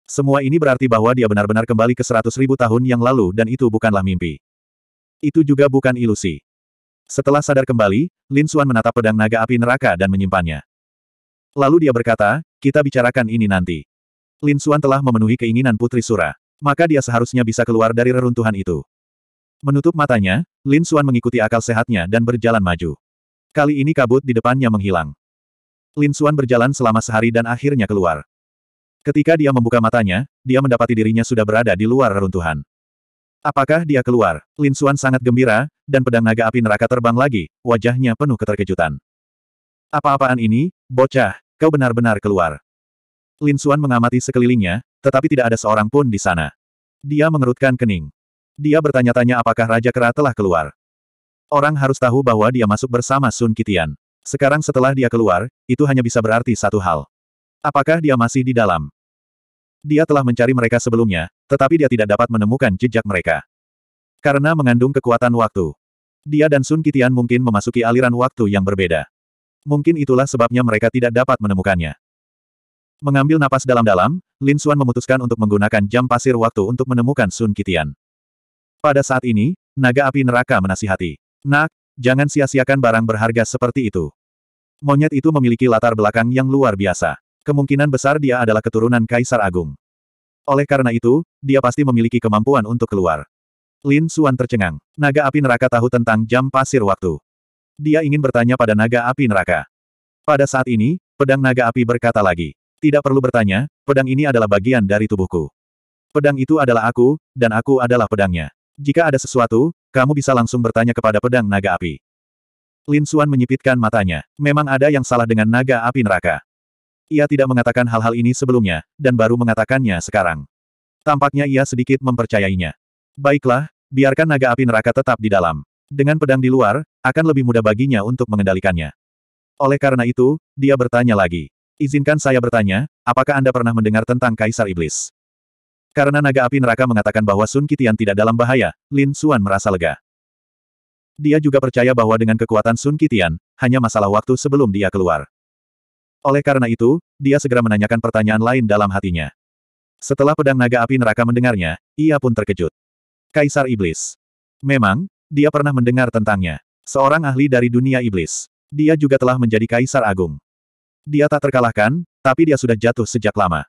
Semua ini berarti bahwa dia benar-benar kembali ke seratus ribu tahun yang lalu dan itu bukanlah mimpi. Itu juga bukan ilusi. Setelah sadar kembali, Lin Xuan menatap pedang naga api neraka dan menyimpannya. Lalu dia berkata, kita bicarakan ini nanti. Lin Xuan telah memenuhi keinginan Putri Sura. Maka dia seharusnya bisa keluar dari reruntuhan itu. Menutup matanya, Lin Xuan mengikuti akal sehatnya dan berjalan maju. Kali ini kabut di depannya menghilang. Lin Xuan berjalan selama sehari dan akhirnya keluar. Ketika dia membuka matanya, dia mendapati dirinya sudah berada di luar reruntuhan. Apakah dia keluar? Lin Xuan sangat gembira, dan pedang naga api neraka terbang lagi, wajahnya penuh keterkejutan. Apa-apaan ini, bocah, kau benar-benar keluar. Lin Xuan mengamati sekelilingnya, tetapi tidak ada seorang pun di sana. Dia mengerutkan kening. Dia bertanya-tanya apakah Raja Kera telah keluar. Orang harus tahu bahwa dia masuk bersama Sun Kitian. Sekarang setelah dia keluar, itu hanya bisa berarti satu hal. Apakah dia masih di dalam? Dia telah mencari mereka sebelumnya, tetapi dia tidak dapat menemukan jejak mereka. Karena mengandung kekuatan waktu. Dia dan Sun Kitian mungkin memasuki aliran waktu yang berbeda. Mungkin itulah sebabnya mereka tidak dapat menemukannya. Mengambil napas dalam-dalam, Lin Xuan memutuskan untuk menggunakan jam pasir waktu untuk menemukan Sun Kitian. Pada saat ini, naga api neraka menasihati. Nak, jangan sia-siakan barang berharga seperti itu. Monyet itu memiliki latar belakang yang luar biasa. Kemungkinan besar dia adalah keturunan Kaisar Agung. Oleh karena itu, dia pasti memiliki kemampuan untuk keluar. Lin Suan tercengang. Naga api neraka tahu tentang jam pasir waktu. Dia ingin bertanya pada naga api neraka. Pada saat ini, pedang naga api berkata lagi. Tidak perlu bertanya, pedang ini adalah bagian dari tubuhku. Pedang itu adalah aku, dan aku adalah pedangnya. Jika ada sesuatu, kamu bisa langsung bertanya kepada pedang naga api. Lin Xuan menyipitkan matanya. Memang ada yang salah dengan naga api neraka. Ia tidak mengatakan hal-hal ini sebelumnya, dan baru mengatakannya sekarang. Tampaknya ia sedikit mempercayainya. Baiklah, biarkan naga api neraka tetap di dalam. Dengan pedang di luar, akan lebih mudah baginya untuk mengendalikannya. Oleh karena itu, dia bertanya lagi. Izinkan saya bertanya, apakah Anda pernah mendengar tentang Kaisar Iblis? Karena naga api neraka mengatakan bahwa Sun Kitian tidak dalam bahaya, Lin Suan merasa lega. Dia juga percaya bahwa dengan kekuatan Sun Kitian, hanya masalah waktu sebelum dia keluar. Oleh karena itu, dia segera menanyakan pertanyaan lain dalam hatinya. Setelah pedang naga api neraka mendengarnya, ia pun terkejut. Kaisar Iblis. Memang, dia pernah mendengar tentangnya. Seorang ahli dari dunia iblis. Dia juga telah menjadi kaisar agung. Dia tak terkalahkan, tapi dia sudah jatuh sejak lama.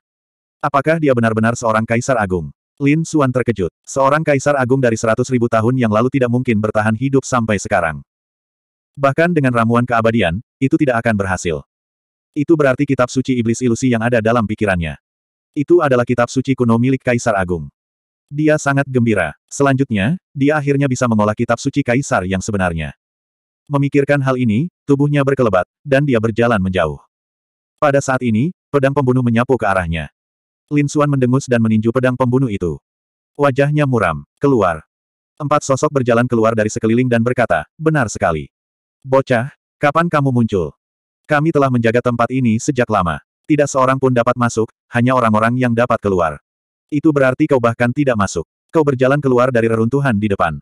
Apakah dia benar-benar seorang kaisar agung? Lin Suan terkejut. Seorang kaisar agung dari seratus ribu tahun yang lalu tidak mungkin bertahan hidup sampai sekarang. Bahkan dengan ramuan keabadian, itu tidak akan berhasil. Itu berarti kitab suci iblis ilusi yang ada dalam pikirannya. Itu adalah kitab suci kuno milik Kaisar Agung. Dia sangat gembira. Selanjutnya, dia akhirnya bisa mengolah kitab suci Kaisar yang sebenarnya. Memikirkan hal ini, tubuhnya berkelebat, dan dia berjalan menjauh. Pada saat ini, pedang pembunuh menyapu ke arahnya. Lin Xuan mendengus dan meninju pedang pembunuh itu. Wajahnya muram. Keluar. Empat sosok berjalan keluar dari sekeliling dan berkata, benar sekali. Bocah, kapan kamu muncul? Kami telah menjaga tempat ini sejak lama. Tidak seorang pun dapat masuk, hanya orang-orang yang dapat keluar. Itu berarti kau bahkan tidak masuk. Kau berjalan keluar dari reruntuhan di depan.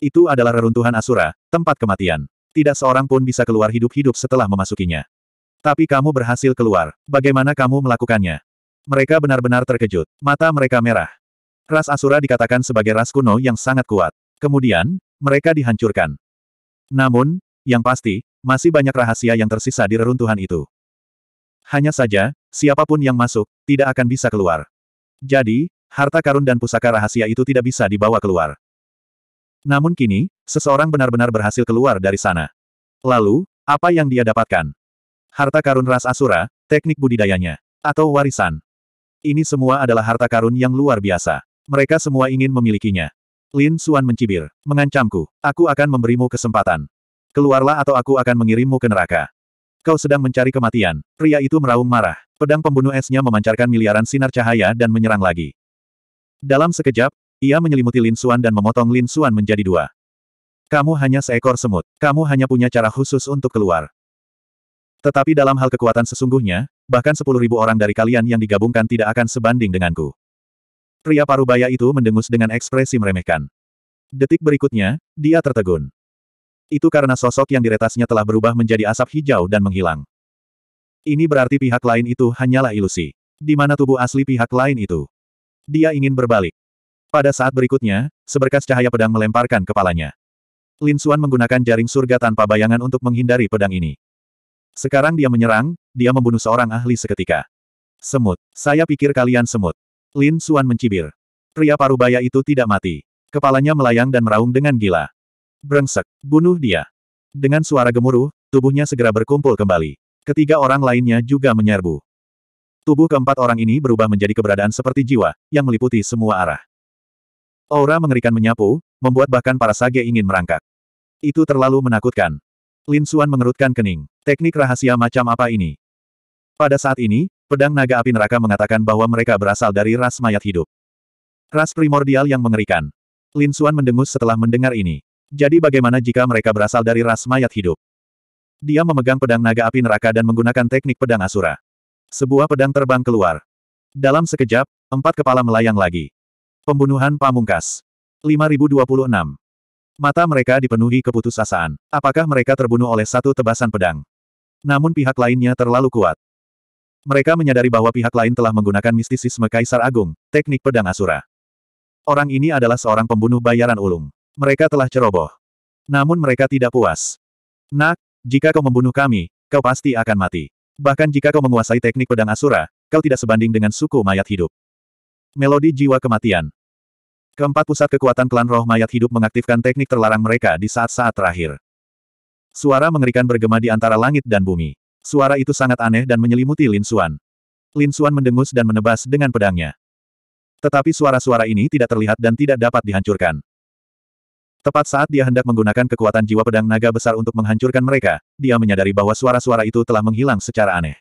Itu adalah reruntuhan Asura, tempat kematian. Tidak seorang pun bisa keluar hidup-hidup setelah memasukinya. Tapi kamu berhasil keluar. Bagaimana kamu melakukannya? Mereka benar-benar terkejut. Mata mereka merah. Ras Asura dikatakan sebagai ras kuno yang sangat kuat. Kemudian, mereka dihancurkan. Namun, yang pasti, masih banyak rahasia yang tersisa di reruntuhan itu. Hanya saja, siapapun yang masuk, tidak akan bisa keluar. Jadi, harta karun dan pusaka rahasia itu tidak bisa dibawa keluar. Namun kini, seseorang benar-benar berhasil keluar dari sana. Lalu, apa yang dia dapatkan? Harta karun ras Asura, teknik budidayanya, atau warisan. Ini semua adalah harta karun yang luar biasa. Mereka semua ingin memilikinya. Lin Suan mencibir, mengancamku, aku akan memberimu kesempatan. Keluarlah atau aku akan mengirimmu ke neraka. Kau sedang mencari kematian. Pria itu meraung marah. Pedang pembunuh esnya memancarkan miliaran sinar cahaya dan menyerang lagi. Dalam sekejap, ia menyelimuti Lin Suan dan memotong Lin Suan menjadi dua. Kamu hanya seekor semut. Kamu hanya punya cara khusus untuk keluar. Tetapi dalam hal kekuatan sesungguhnya, bahkan sepuluh ribu orang dari kalian yang digabungkan tidak akan sebanding denganku. Pria parubaya itu mendengus dengan ekspresi meremehkan. Detik berikutnya, dia tertegun. Itu karena sosok yang diretasnya telah berubah menjadi asap hijau dan menghilang. Ini berarti pihak lain itu hanyalah ilusi. Di mana tubuh asli pihak lain itu? Dia ingin berbalik. Pada saat berikutnya, seberkas cahaya pedang melemparkan kepalanya. Lin Xuan menggunakan jaring surga tanpa bayangan untuk menghindari pedang ini. Sekarang dia menyerang, dia membunuh seorang ahli seketika. Semut. Saya pikir kalian semut. Lin Xuan mencibir. Pria parubaya itu tidak mati. Kepalanya melayang dan meraung dengan gila. Brengsek, bunuh dia. Dengan suara gemuruh, tubuhnya segera berkumpul kembali. Ketiga orang lainnya juga menyerbu. Tubuh keempat orang ini berubah menjadi keberadaan seperti jiwa, yang meliputi semua arah. Aura mengerikan menyapu, membuat bahkan para sage ingin merangkak. Itu terlalu menakutkan. Lin Xuan mengerutkan kening. Teknik rahasia macam apa ini? Pada saat ini, pedang naga api neraka mengatakan bahwa mereka berasal dari ras mayat hidup. Ras primordial yang mengerikan. Lin Xuan mendengus setelah mendengar ini. Jadi bagaimana jika mereka berasal dari ras mayat hidup? Dia memegang pedang naga api neraka dan menggunakan teknik pedang asura. Sebuah pedang terbang keluar. Dalam sekejap, empat kepala melayang lagi. Pembunuhan pamungkas. 5026. Mata mereka dipenuhi keputusasaan. Apakah mereka terbunuh oleh satu tebasan pedang? Namun pihak lainnya terlalu kuat. Mereka menyadari bahwa pihak lain telah menggunakan mistisisme Kaisar Agung, teknik pedang Asura. Orang ini adalah seorang pembunuh bayaran ulung. Mereka telah ceroboh. Namun mereka tidak puas. Nak, jika kau membunuh kami, kau pasti akan mati. Bahkan jika kau menguasai teknik pedang Asura, kau tidak sebanding dengan suku mayat hidup. Melodi Jiwa Kematian Keempat pusat kekuatan klan roh mayat hidup mengaktifkan teknik terlarang mereka di saat-saat terakhir. Suara mengerikan bergema di antara langit dan bumi. Suara itu sangat aneh dan menyelimuti Lin Xuan. Lin Xuan mendengus dan menebas dengan pedangnya. Tetapi suara-suara ini tidak terlihat dan tidak dapat dihancurkan. Tepat saat dia hendak menggunakan kekuatan jiwa pedang naga besar untuk menghancurkan mereka, dia menyadari bahwa suara-suara itu telah menghilang secara aneh.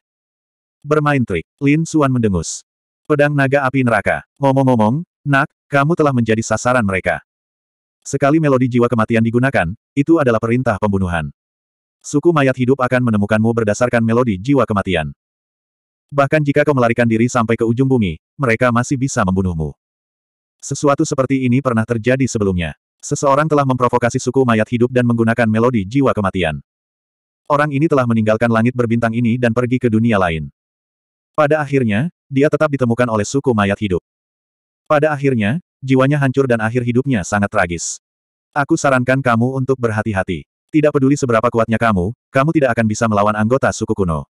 Bermain trik, Lin Xuan mendengus. Pedang naga api neraka. Ngomong-ngomong, nak, kamu telah menjadi sasaran mereka. Sekali melodi jiwa kematian digunakan, itu adalah perintah pembunuhan. Suku mayat hidup akan menemukanmu berdasarkan melodi jiwa kematian. Bahkan jika kau melarikan diri sampai ke ujung bumi, mereka masih bisa membunuhmu. Sesuatu seperti ini pernah terjadi sebelumnya. Seseorang telah memprovokasi suku mayat hidup dan menggunakan melodi jiwa kematian. Orang ini telah meninggalkan langit berbintang ini dan pergi ke dunia lain. Pada akhirnya, dia tetap ditemukan oleh suku mayat hidup. Pada akhirnya, jiwanya hancur dan akhir hidupnya sangat tragis. Aku sarankan kamu untuk berhati-hati. Tidak peduli seberapa kuatnya kamu, kamu tidak akan bisa melawan anggota suku kuno.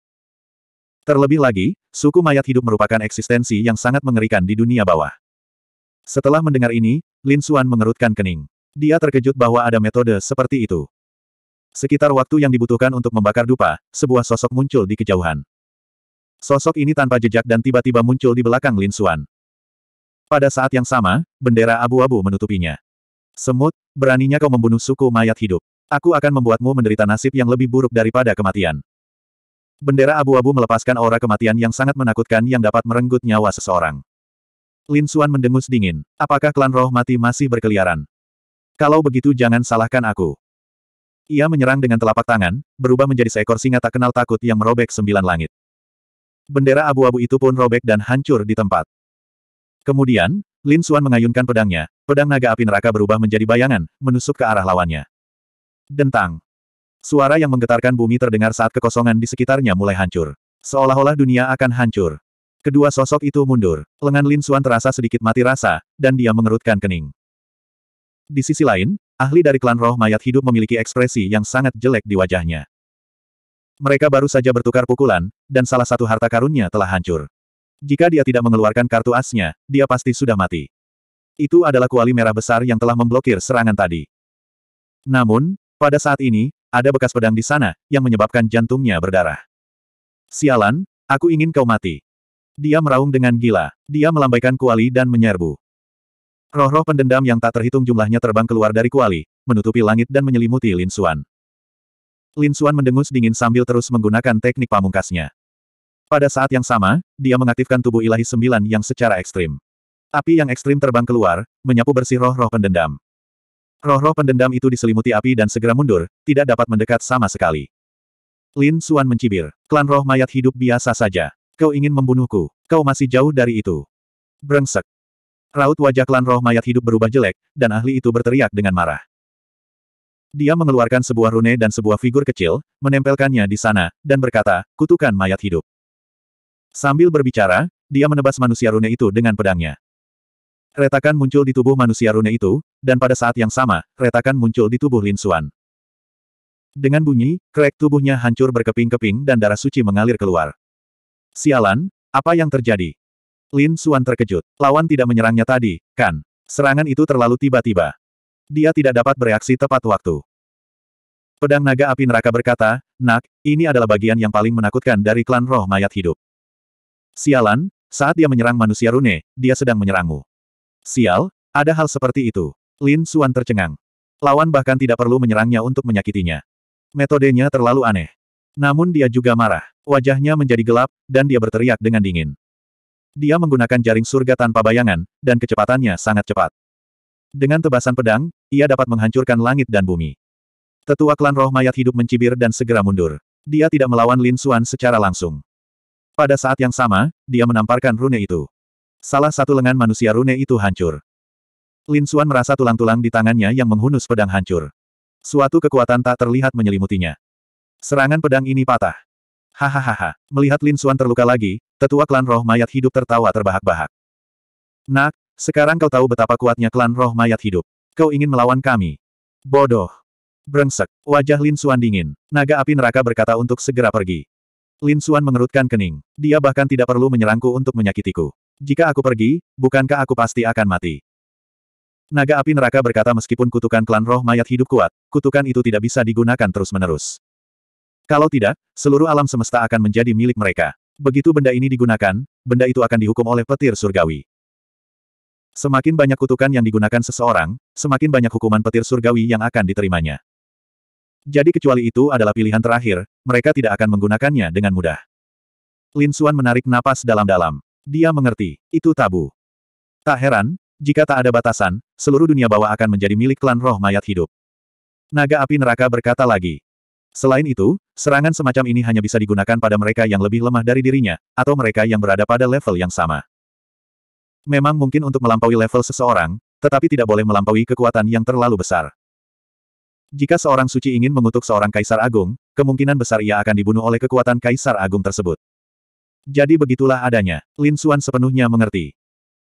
Terlebih lagi, suku mayat hidup merupakan eksistensi yang sangat mengerikan di dunia bawah. Setelah mendengar ini, Lin Xuan mengerutkan kening. Dia terkejut bahwa ada metode seperti itu. Sekitar waktu yang dibutuhkan untuk membakar dupa, sebuah sosok muncul di kejauhan. Sosok ini tanpa jejak dan tiba-tiba muncul di belakang Lin Suan. Pada saat yang sama, bendera abu-abu menutupinya. Semut, beraninya kau membunuh suku mayat hidup. Aku akan membuatmu menderita nasib yang lebih buruk daripada kematian. Bendera abu-abu melepaskan aura kematian yang sangat menakutkan yang dapat merenggut nyawa seseorang. Lin Suan mendengus dingin. Apakah klan roh mati masih berkeliaran? Kalau begitu jangan salahkan aku. Ia menyerang dengan telapak tangan, berubah menjadi seekor singa tak kenal takut yang merobek sembilan langit. Bendera abu-abu itu pun robek dan hancur di tempat. Kemudian, Lin Xuan mengayunkan pedangnya, pedang naga api neraka berubah menjadi bayangan, menusuk ke arah lawannya. Dentang. Suara yang menggetarkan bumi terdengar saat kekosongan di sekitarnya mulai hancur. Seolah-olah dunia akan hancur. Kedua sosok itu mundur. Lengan Lin Xuan terasa sedikit mati rasa, dan dia mengerutkan kening. Di sisi lain, ahli dari klan roh mayat hidup memiliki ekspresi yang sangat jelek di wajahnya. Mereka baru saja bertukar pukulan, dan salah satu harta karunnya telah hancur. Jika dia tidak mengeluarkan kartu asnya, dia pasti sudah mati. Itu adalah kuali merah besar yang telah memblokir serangan tadi. Namun, pada saat ini, ada bekas pedang di sana, yang menyebabkan jantungnya berdarah. Sialan, aku ingin kau mati. Dia meraung dengan gila. Dia melambaikan kuali dan menyerbu. Roh-roh pendendam yang tak terhitung jumlahnya terbang keluar dari kuali, menutupi langit dan menyelimuti Lin Xuan. Lin Xuan mendengus dingin sambil terus menggunakan teknik pamungkasnya. Pada saat yang sama, dia mengaktifkan tubuh ilahi sembilan yang secara ekstrim. Api yang ekstrim terbang keluar, menyapu bersih roh-roh pendendam. Roh-roh pendendam itu diselimuti api dan segera mundur, tidak dapat mendekat sama sekali. Lin Xuan mencibir. Klan roh mayat hidup biasa saja. Kau ingin membunuhku. Kau masih jauh dari itu. Brengsek. Raut wajah klan roh mayat hidup berubah jelek, dan ahli itu berteriak dengan marah. Dia mengeluarkan sebuah rune dan sebuah figur kecil, menempelkannya di sana, dan berkata, kutukan mayat hidup. Sambil berbicara, dia menebas manusia rune itu dengan pedangnya. Retakan muncul di tubuh manusia rune itu, dan pada saat yang sama, retakan muncul di tubuh Lin Suan. Dengan bunyi, krek tubuhnya hancur berkeping-keping dan darah suci mengalir keluar. Sialan, apa yang terjadi? Lin Suan terkejut. Lawan tidak menyerangnya tadi, kan? Serangan itu terlalu tiba-tiba. Dia tidak dapat bereaksi tepat waktu. Pedang naga api neraka berkata, Nak, ini adalah bagian yang paling menakutkan dari klan roh mayat hidup. Sialan, saat dia menyerang manusia rune, dia sedang menyerangmu. Sial, ada hal seperti itu. Lin Suan tercengang. Lawan bahkan tidak perlu menyerangnya untuk menyakitinya. Metodenya terlalu aneh. Namun dia juga marah. Wajahnya menjadi gelap, dan dia berteriak dengan dingin. Dia menggunakan jaring surga tanpa bayangan, dan kecepatannya sangat cepat. Dengan tebasan pedang, ia dapat menghancurkan langit dan bumi. Tetua klan roh mayat hidup mencibir dan segera mundur. Dia tidak melawan Lin Xuan secara langsung. Pada saat yang sama, dia menamparkan rune itu. Salah satu lengan manusia rune itu hancur. Lin Xuan merasa tulang-tulang di tangannya yang menghunus pedang hancur. Suatu kekuatan tak terlihat menyelimutinya. Serangan pedang ini patah. Hahaha, melihat Lin Suan terluka lagi, tetua klan roh mayat hidup tertawa terbahak-bahak. Nak, sekarang kau tahu betapa kuatnya klan roh mayat hidup. Kau ingin melawan kami. Bodoh. Brengsek, wajah Lin Suan dingin. Naga api neraka berkata untuk segera pergi. Lin Suan mengerutkan kening. Dia bahkan tidak perlu menyerangku untuk menyakitiku. Jika aku pergi, bukankah aku pasti akan mati? Naga api neraka berkata meskipun kutukan klan roh mayat hidup kuat, kutukan itu tidak bisa digunakan terus-menerus. Kalau tidak, seluruh alam semesta akan menjadi milik mereka. Begitu benda ini digunakan, benda itu akan dihukum oleh petir surgawi. Semakin banyak kutukan yang digunakan seseorang, semakin banyak hukuman petir surgawi yang akan diterimanya. Jadi kecuali itu adalah pilihan terakhir, mereka tidak akan menggunakannya dengan mudah. Lin Xuan menarik napas dalam-dalam. Dia mengerti, itu tabu. Tak heran, jika tak ada batasan, seluruh dunia bawah akan menjadi milik klan roh mayat hidup. Naga api neraka berkata lagi. Selain itu, Serangan semacam ini hanya bisa digunakan pada mereka yang lebih lemah dari dirinya, atau mereka yang berada pada level yang sama. Memang mungkin untuk melampaui level seseorang, tetapi tidak boleh melampaui kekuatan yang terlalu besar. Jika seorang suci ingin mengutuk seorang kaisar agung, kemungkinan besar ia akan dibunuh oleh kekuatan kaisar agung tersebut. Jadi begitulah adanya. Lin Xuan sepenuhnya mengerti.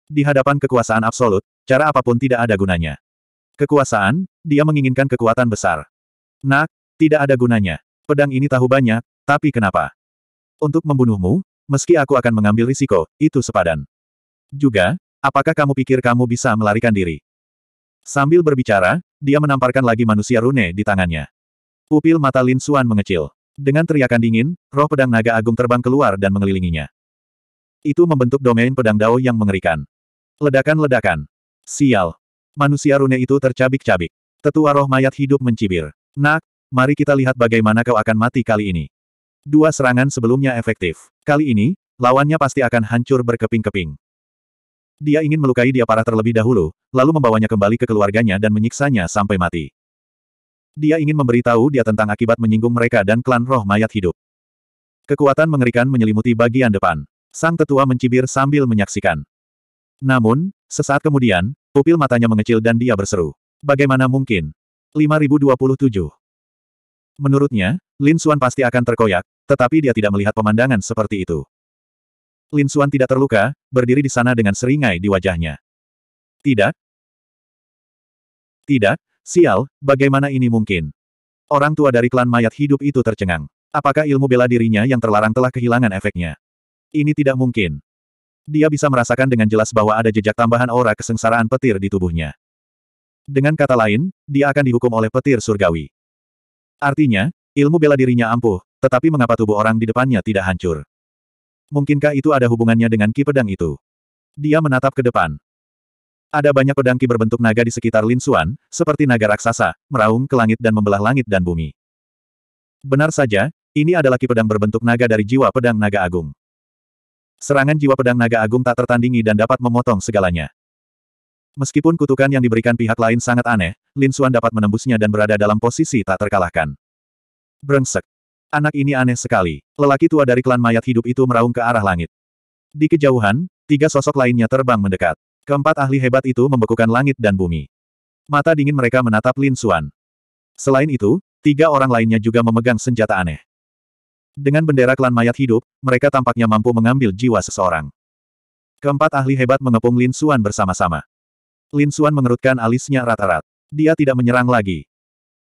Di hadapan kekuasaan absolut, cara apapun tidak ada gunanya. Kekuasaan, dia menginginkan kekuatan besar. Nak, tidak ada gunanya. Pedang ini tahu banyak, tapi kenapa? Untuk membunuhmu, meski aku akan mengambil risiko, itu sepadan. Juga, apakah kamu pikir kamu bisa melarikan diri? Sambil berbicara, dia menamparkan lagi manusia rune di tangannya. Pupil mata Lin Suan mengecil. Dengan teriakan dingin, roh pedang naga agung terbang keluar dan mengelilinginya. Itu membentuk domain pedang dao yang mengerikan. Ledakan-ledakan. Sial. Manusia rune itu tercabik-cabik. Tetua roh mayat hidup mencibir. Nak, mari kita lihat bagaimana kau akan mati kali ini. Dua serangan sebelumnya efektif. Kali ini, lawannya pasti akan hancur berkeping-keping. Dia ingin melukai dia parah terlebih dahulu, lalu membawanya kembali ke keluarganya dan menyiksanya sampai mati. Dia ingin memberitahu dia tentang akibat menyinggung mereka dan klan roh mayat hidup. Kekuatan mengerikan menyelimuti bagian depan. Sang tetua mencibir sambil menyaksikan. Namun, sesaat kemudian, pupil matanya mengecil dan dia berseru. Bagaimana mungkin? 5027 Menurutnya, Lin Xuan pasti akan terkoyak, tetapi dia tidak melihat pemandangan seperti itu. Lin Xuan tidak terluka, berdiri di sana dengan seringai di wajahnya. Tidak? Tidak, sial, bagaimana ini mungkin? Orang tua dari klan mayat hidup itu tercengang. Apakah ilmu bela dirinya yang terlarang telah kehilangan efeknya? Ini tidak mungkin. Dia bisa merasakan dengan jelas bahwa ada jejak tambahan aura kesengsaraan petir di tubuhnya. Dengan kata lain, dia akan dihukum oleh petir surgawi. Artinya, ilmu bela dirinya ampuh, tetapi mengapa tubuh orang di depannya tidak hancur? Mungkinkah itu ada hubungannya dengan ki pedang itu? Dia menatap ke depan. Ada banyak pedang ki berbentuk naga di sekitar Lin Xuan, seperti naga raksasa, meraung ke langit dan membelah langit dan bumi. Benar saja, ini adalah ki pedang berbentuk naga dari jiwa pedang naga agung. Serangan jiwa pedang naga agung tak tertandingi dan dapat memotong segalanya. Meskipun kutukan yang diberikan pihak lain sangat aneh, Lin Suan dapat menembusnya dan berada dalam posisi tak terkalahkan. Brengsek. Anak ini aneh sekali. Lelaki tua dari klan mayat hidup itu meraung ke arah langit. Di kejauhan, tiga sosok lainnya terbang mendekat. Keempat ahli hebat itu membekukan langit dan bumi. Mata dingin mereka menatap Lin Suan. Selain itu, tiga orang lainnya juga memegang senjata aneh. Dengan bendera klan mayat hidup, mereka tampaknya mampu mengambil jiwa seseorang. Keempat ahli hebat mengepung Lin Suan bersama-sama. Lin Xuan mengerutkan alisnya rata-rat. Dia tidak menyerang lagi.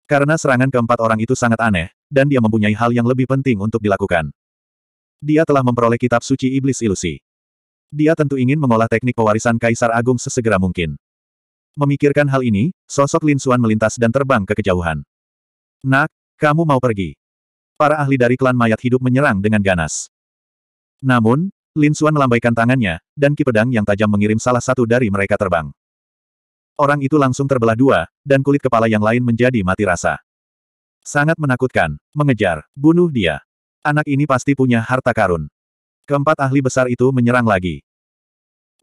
Karena serangan keempat orang itu sangat aneh, dan dia mempunyai hal yang lebih penting untuk dilakukan. Dia telah memperoleh kitab suci iblis ilusi. Dia tentu ingin mengolah teknik pewarisan Kaisar Agung sesegera mungkin. Memikirkan hal ini, sosok Lin Xuan melintas dan terbang ke kejauhan. Nak, kamu mau pergi. Para ahli dari klan mayat hidup menyerang dengan ganas. Namun, Lin Xuan melambaikan tangannya, dan ki pedang yang tajam mengirim salah satu dari mereka terbang. Orang itu langsung terbelah dua, dan kulit kepala yang lain menjadi mati rasa. Sangat menakutkan. Mengejar. Bunuh dia. Anak ini pasti punya harta karun. Keempat ahli besar itu menyerang lagi.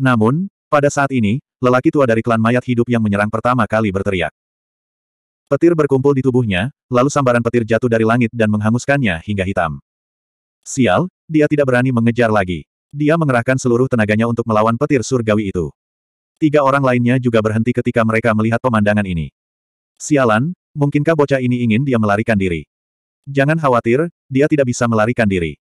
Namun, pada saat ini, lelaki tua dari klan mayat hidup yang menyerang pertama kali berteriak. Petir berkumpul di tubuhnya, lalu sambaran petir jatuh dari langit dan menghanguskannya hingga hitam. Sial, dia tidak berani mengejar lagi. Dia mengerahkan seluruh tenaganya untuk melawan petir surgawi itu. Tiga orang lainnya juga berhenti ketika mereka melihat pemandangan ini. Sialan, mungkinkah bocah ini ingin dia melarikan diri? Jangan khawatir, dia tidak bisa melarikan diri.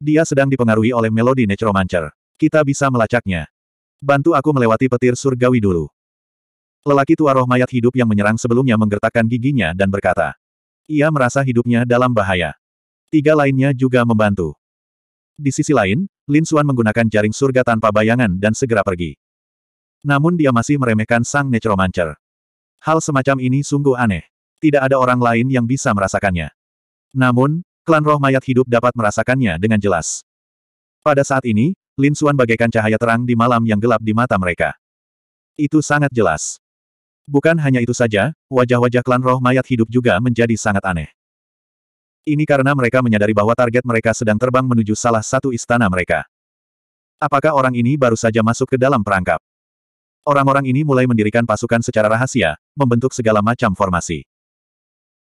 Dia sedang dipengaruhi oleh melodi Necromancer. Kita bisa melacaknya. Bantu aku melewati petir surgawi dulu. Lelaki tua roh mayat hidup yang menyerang sebelumnya menggertakkan giginya dan berkata. Ia merasa hidupnya dalam bahaya. Tiga lainnya juga membantu. Di sisi lain, Lin Xuan menggunakan jaring surga tanpa bayangan dan segera pergi. Namun dia masih meremehkan sang necromancer. Hal semacam ini sungguh aneh. Tidak ada orang lain yang bisa merasakannya. Namun, klan roh mayat hidup dapat merasakannya dengan jelas. Pada saat ini, Lin Xuan bagaikan cahaya terang di malam yang gelap di mata mereka. Itu sangat jelas. Bukan hanya itu saja, wajah-wajah klan roh mayat hidup juga menjadi sangat aneh. Ini karena mereka menyadari bahwa target mereka sedang terbang menuju salah satu istana mereka. Apakah orang ini baru saja masuk ke dalam perangkap? Orang-orang ini mulai mendirikan pasukan secara rahasia, membentuk segala macam formasi.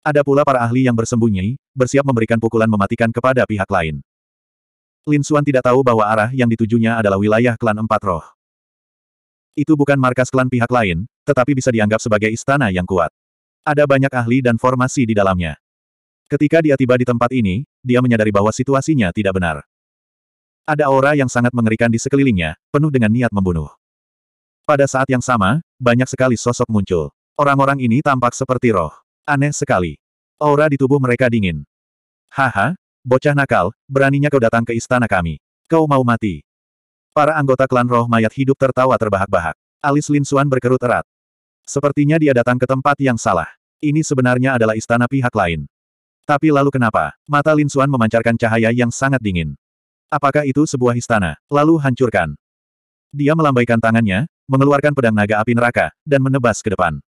Ada pula para ahli yang bersembunyi, bersiap memberikan pukulan mematikan kepada pihak lain. Lin Xuan tidak tahu bahwa arah yang ditujunya adalah wilayah klan Empat Roh. Itu bukan markas klan pihak lain, tetapi bisa dianggap sebagai istana yang kuat. Ada banyak ahli dan formasi di dalamnya. Ketika dia tiba di tempat ini, dia menyadari bahwa situasinya tidak benar. Ada aura yang sangat mengerikan di sekelilingnya, penuh dengan niat membunuh. Pada saat yang sama, banyak sekali sosok muncul. Orang-orang ini tampak seperti roh. Aneh sekali. Aura di tubuh mereka dingin. Haha, bocah nakal, beraninya kau datang ke istana kami. Kau mau mati. Para anggota klan roh mayat hidup tertawa terbahak-bahak. Alis Lin Suan berkerut erat. Sepertinya dia datang ke tempat yang salah. Ini sebenarnya adalah istana pihak lain. Tapi lalu kenapa? Mata Lin Suan memancarkan cahaya yang sangat dingin. Apakah itu sebuah istana? Lalu hancurkan. Dia melambaikan tangannya, mengeluarkan pedang naga api neraka, dan menebas ke depan.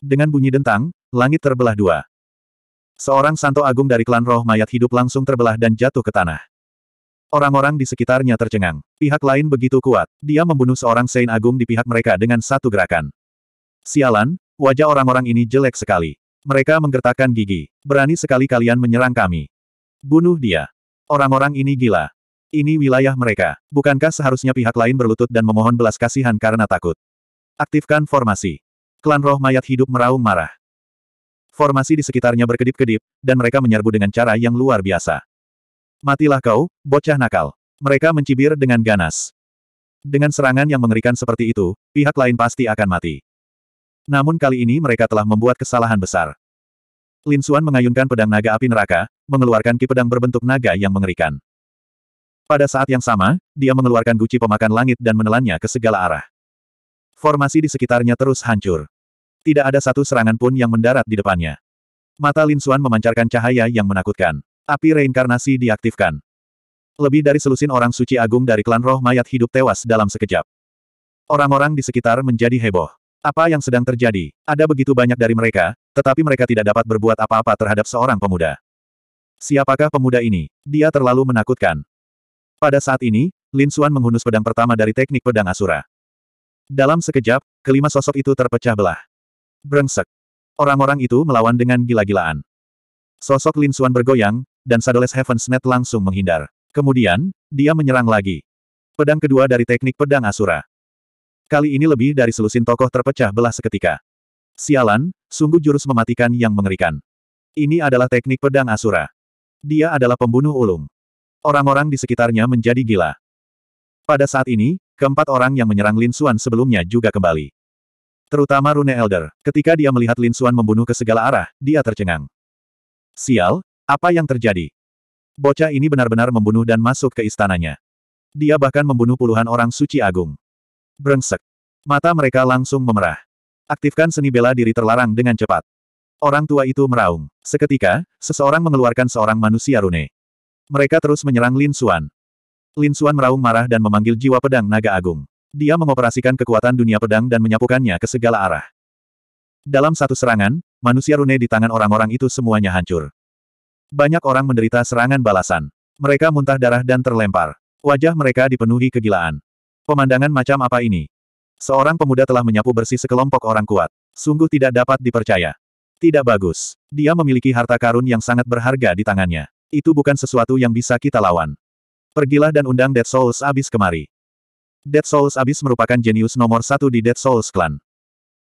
Dengan bunyi dentang, langit terbelah dua. Seorang santo agung dari klan roh mayat hidup langsung terbelah dan jatuh ke tanah. Orang-orang di sekitarnya tercengang. Pihak lain begitu kuat. Dia membunuh seorang Sein Agung di pihak mereka dengan satu gerakan. Sialan, wajah orang-orang ini jelek sekali. Mereka menggertakkan gigi. Berani sekali kalian menyerang kami. Bunuh dia. Orang-orang ini gila. Ini wilayah mereka. Bukankah seharusnya pihak lain berlutut dan memohon belas kasihan karena takut? Aktifkan formasi. Klan roh mayat hidup meraung marah. Formasi di sekitarnya berkedip-kedip, dan mereka menyerbu dengan cara yang luar biasa. Matilah kau, bocah nakal. Mereka mencibir dengan ganas. Dengan serangan yang mengerikan seperti itu, pihak lain pasti akan mati. Namun kali ini mereka telah membuat kesalahan besar. Lin Suan mengayunkan pedang naga api neraka, mengeluarkan ki pedang berbentuk naga yang mengerikan. Pada saat yang sama, dia mengeluarkan guci pemakan langit dan menelannya ke segala arah. Formasi di sekitarnya terus hancur. Tidak ada satu serangan pun yang mendarat di depannya. Mata Lin Xuan memancarkan cahaya yang menakutkan. Api reinkarnasi diaktifkan. Lebih dari selusin orang suci agung dari klan roh mayat hidup tewas dalam sekejap. Orang-orang di sekitar menjadi heboh. Apa yang sedang terjadi? Ada begitu banyak dari mereka, tetapi mereka tidak dapat berbuat apa-apa terhadap seorang pemuda. Siapakah pemuda ini? Dia terlalu menakutkan. Pada saat ini, Lin Suan menghunus pedang pertama dari teknik pedang Asura. Dalam sekejap, kelima sosok itu terpecah belah. Brengsek. Orang-orang itu melawan dengan gila-gilaan. Sosok Lin Suan bergoyang, dan Sadoles Heaven's Net langsung menghindar. Kemudian, dia menyerang lagi. Pedang kedua dari teknik pedang Asura. Kali ini lebih dari selusin tokoh terpecah belah seketika. Sialan, sungguh jurus mematikan yang mengerikan. Ini adalah teknik pedang Asura. Dia adalah pembunuh ulung. Orang-orang di sekitarnya menjadi gila. Pada saat ini, keempat orang yang menyerang Lin Xuan sebelumnya juga kembali. Terutama Rune Elder, ketika dia melihat Lin Xuan membunuh ke segala arah, dia tercengang. Sial, apa yang terjadi? Bocah ini benar-benar membunuh dan masuk ke istananya. Dia bahkan membunuh puluhan orang suci agung. Brengsek. Mata mereka langsung memerah. Aktifkan seni bela diri terlarang dengan cepat. Orang tua itu meraung. Seketika, seseorang mengeluarkan seorang manusia rune. Mereka terus menyerang Lin Xuan. Lin Xuan meraung marah dan memanggil jiwa pedang naga agung. Dia mengoperasikan kekuatan dunia pedang dan menyapukannya ke segala arah. Dalam satu serangan, manusia rune di tangan orang-orang itu semuanya hancur. Banyak orang menderita serangan balasan. Mereka muntah darah dan terlempar. Wajah mereka dipenuhi kegilaan. Pemandangan macam apa ini? Seorang pemuda telah menyapu bersih sekelompok orang kuat. Sungguh tidak dapat dipercaya. Tidak bagus. Dia memiliki harta karun yang sangat berharga di tangannya. Itu bukan sesuatu yang bisa kita lawan. Pergilah dan undang Dead Souls Abyss kemari. Dead Souls Abyss merupakan jenius nomor satu di Dead Souls Clan.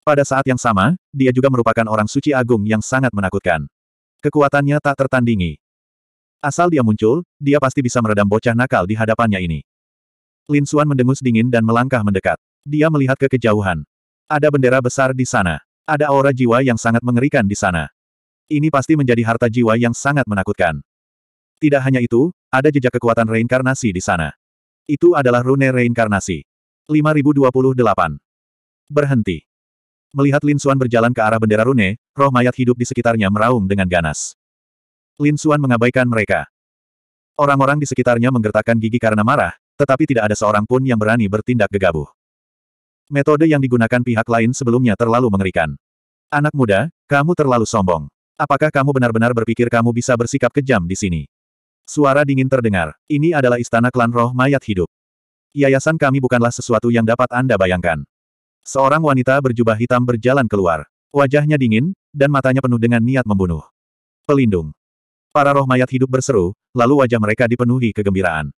Pada saat yang sama, dia juga merupakan orang suci agung yang sangat menakutkan. Kekuatannya tak tertandingi. Asal dia muncul, dia pasti bisa meredam bocah nakal di hadapannya ini. Lin Xuan mendengus dingin dan melangkah mendekat. Dia melihat ke kejauhan. Ada bendera besar di sana. Ada aura jiwa yang sangat mengerikan di sana. Ini pasti menjadi harta jiwa yang sangat menakutkan. Tidak hanya itu, ada jejak kekuatan reinkarnasi di sana. Itu adalah rune reinkarnasi. 5028. Berhenti. Melihat Lin Suan berjalan ke arah bendera rune, roh mayat hidup di sekitarnya meraung dengan ganas. Lin Suan mengabaikan mereka. Orang-orang di sekitarnya menggertakkan gigi karena marah, tetapi tidak ada seorang pun yang berani bertindak gegabah. Metode yang digunakan pihak lain sebelumnya terlalu mengerikan. Anak muda, kamu terlalu sombong. Apakah kamu benar-benar berpikir kamu bisa bersikap kejam di sini? Suara dingin terdengar. Ini adalah istana klan roh mayat hidup. Yayasan kami bukanlah sesuatu yang dapat Anda bayangkan. Seorang wanita berjubah hitam berjalan keluar. Wajahnya dingin, dan matanya penuh dengan niat membunuh. Pelindung. Para roh mayat hidup berseru, lalu wajah mereka dipenuhi kegembiraan.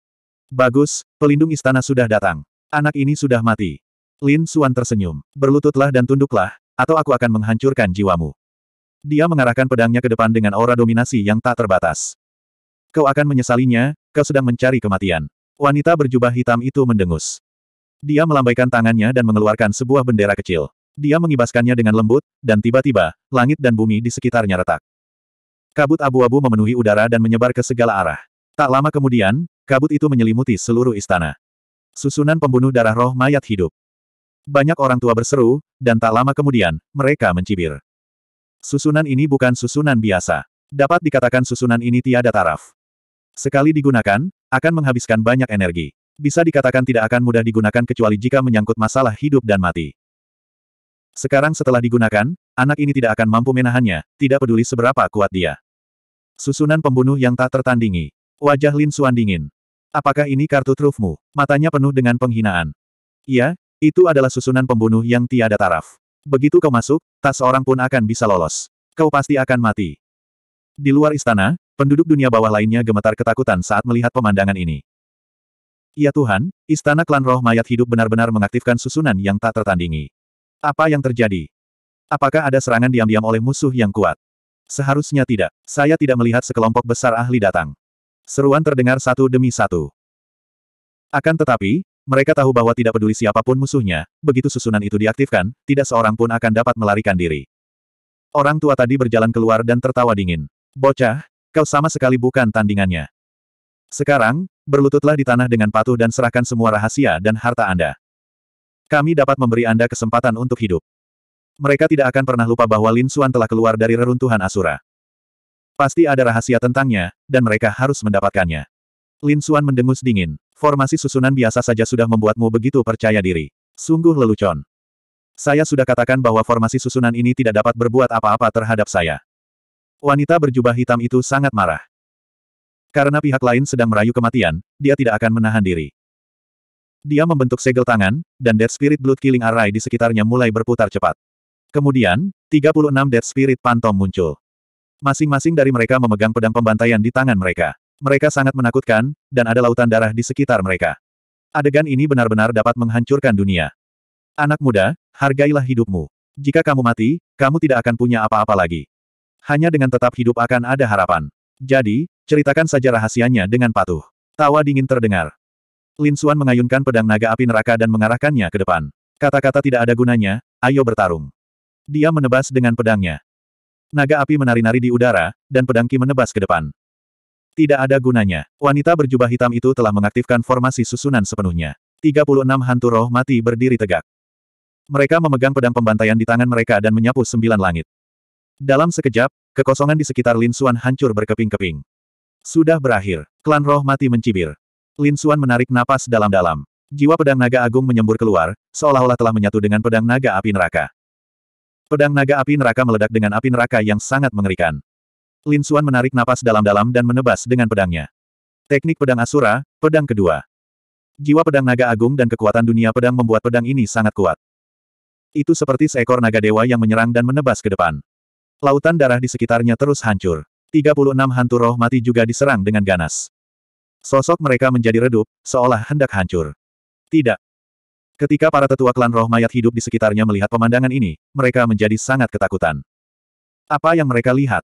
Bagus, pelindung istana sudah datang. Anak ini sudah mati. Lin Suan tersenyum. Berlututlah dan tunduklah, atau aku akan menghancurkan jiwamu. Dia mengarahkan pedangnya ke depan dengan aura dominasi yang tak terbatas. Kau akan menyesalinya, kau sedang mencari kematian. Wanita berjubah hitam itu mendengus. Dia melambaikan tangannya dan mengeluarkan sebuah bendera kecil. Dia mengibaskannya dengan lembut, dan tiba-tiba, langit dan bumi di sekitarnya retak. Kabut abu-abu memenuhi udara dan menyebar ke segala arah. Tak lama kemudian, kabut itu menyelimuti seluruh istana. Susunan pembunuh darah roh mayat hidup. Banyak orang tua berseru, dan tak lama kemudian, mereka mencibir. Susunan ini bukan susunan biasa. Dapat dikatakan susunan ini tiada taraf. Sekali digunakan, akan menghabiskan banyak energi. Bisa dikatakan tidak akan mudah digunakan kecuali jika menyangkut masalah hidup dan mati. Sekarang setelah digunakan, anak ini tidak akan mampu menahannya, tidak peduli seberapa kuat dia. Susunan pembunuh yang tak tertandingi. Wajah Lin Suan dingin. Apakah ini kartu trufmu? Matanya penuh dengan penghinaan. Iya, itu adalah susunan pembunuh yang tiada taraf. Begitu kau masuk, tak seorang pun akan bisa lolos. Kau pasti akan mati. Di luar istana, Penduduk dunia bawah lainnya gemetar ketakutan saat melihat pemandangan ini. Ya Tuhan, istana klan roh mayat hidup benar-benar mengaktifkan susunan yang tak tertandingi. Apa yang terjadi? Apakah ada serangan diam-diam oleh musuh yang kuat? Seharusnya tidak. Saya tidak melihat sekelompok besar ahli datang. Seruan terdengar satu demi satu. Akan tetapi, mereka tahu bahwa tidak peduli siapapun musuhnya, begitu susunan itu diaktifkan, tidak seorang pun akan dapat melarikan diri. Orang tua tadi berjalan keluar dan tertawa dingin. Bocah, Kau sama sekali bukan tandingannya. Sekarang, berlututlah di tanah dengan patuh dan serahkan semua rahasia dan harta Anda. Kami dapat memberi Anda kesempatan untuk hidup. Mereka tidak akan pernah lupa bahwa Lin Xuan telah keluar dari reruntuhan Asura. Pasti ada rahasia tentangnya, dan mereka harus mendapatkannya. Lin Xuan mendengus dingin. Formasi susunan biasa saja sudah membuatmu begitu percaya diri. Sungguh lelucon. Saya sudah katakan bahwa formasi susunan ini tidak dapat berbuat apa-apa terhadap saya. Wanita berjubah hitam itu sangat marah. Karena pihak lain sedang merayu kematian, dia tidak akan menahan diri. Dia membentuk segel tangan, dan Dead Spirit Blood Killing Array di sekitarnya mulai berputar cepat. Kemudian, 36 Dead Spirit pantom muncul. Masing-masing dari mereka memegang pedang pembantaian di tangan mereka. Mereka sangat menakutkan, dan ada lautan darah di sekitar mereka. Adegan ini benar-benar dapat menghancurkan dunia. Anak muda, hargailah hidupmu. Jika kamu mati, kamu tidak akan punya apa-apa lagi. Hanya dengan tetap hidup akan ada harapan. Jadi, ceritakan saja rahasianya dengan patuh. Tawa dingin terdengar. Lin Xuan mengayunkan pedang naga api neraka dan mengarahkannya ke depan. Kata-kata tidak ada gunanya, ayo bertarung. Dia menebas dengan pedangnya. Naga api menari-nari di udara, dan pedangki menebas ke depan. Tidak ada gunanya. Wanita berjubah hitam itu telah mengaktifkan formasi susunan sepenuhnya. 36 hantu roh mati berdiri tegak. Mereka memegang pedang pembantaian di tangan mereka dan menyapu sembilan langit. Dalam sekejap, kekosongan di sekitar Lin Xuan hancur berkeping-keping. Sudah berakhir, klan roh mati mencibir. Lin Xuan menarik napas dalam-dalam. Jiwa pedang naga agung menyembur keluar, seolah-olah telah menyatu dengan pedang naga api neraka. Pedang naga api neraka meledak dengan api neraka yang sangat mengerikan. Lin Xuan menarik napas dalam-dalam dan menebas dengan pedangnya. Teknik pedang Asura, pedang kedua. Jiwa pedang naga agung dan kekuatan dunia pedang membuat pedang ini sangat kuat. Itu seperti seekor naga dewa yang menyerang dan menebas ke depan. Lautan darah di sekitarnya terus hancur. 36 hantu roh mati juga diserang dengan ganas. Sosok mereka menjadi redup, seolah hendak hancur. Tidak. Ketika para tetua klan roh mayat hidup di sekitarnya melihat pemandangan ini, mereka menjadi sangat ketakutan. Apa yang mereka lihat?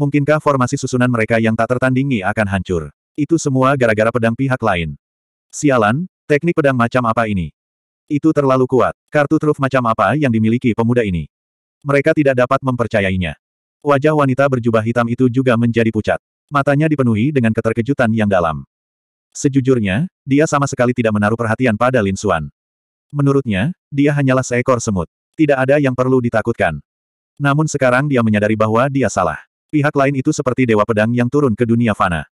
Mungkinkah formasi susunan mereka yang tak tertandingi akan hancur? Itu semua gara-gara pedang pihak lain. Sialan, teknik pedang macam apa ini? Itu terlalu kuat. Kartu truf macam apa yang dimiliki pemuda ini? Mereka tidak dapat mempercayainya. Wajah wanita berjubah hitam itu juga menjadi pucat. Matanya dipenuhi dengan keterkejutan yang dalam. Sejujurnya, dia sama sekali tidak menaruh perhatian pada Lin Xuan. Menurutnya, dia hanyalah seekor semut. Tidak ada yang perlu ditakutkan. Namun sekarang dia menyadari bahwa dia salah. Pihak lain itu seperti dewa pedang yang turun ke dunia fana.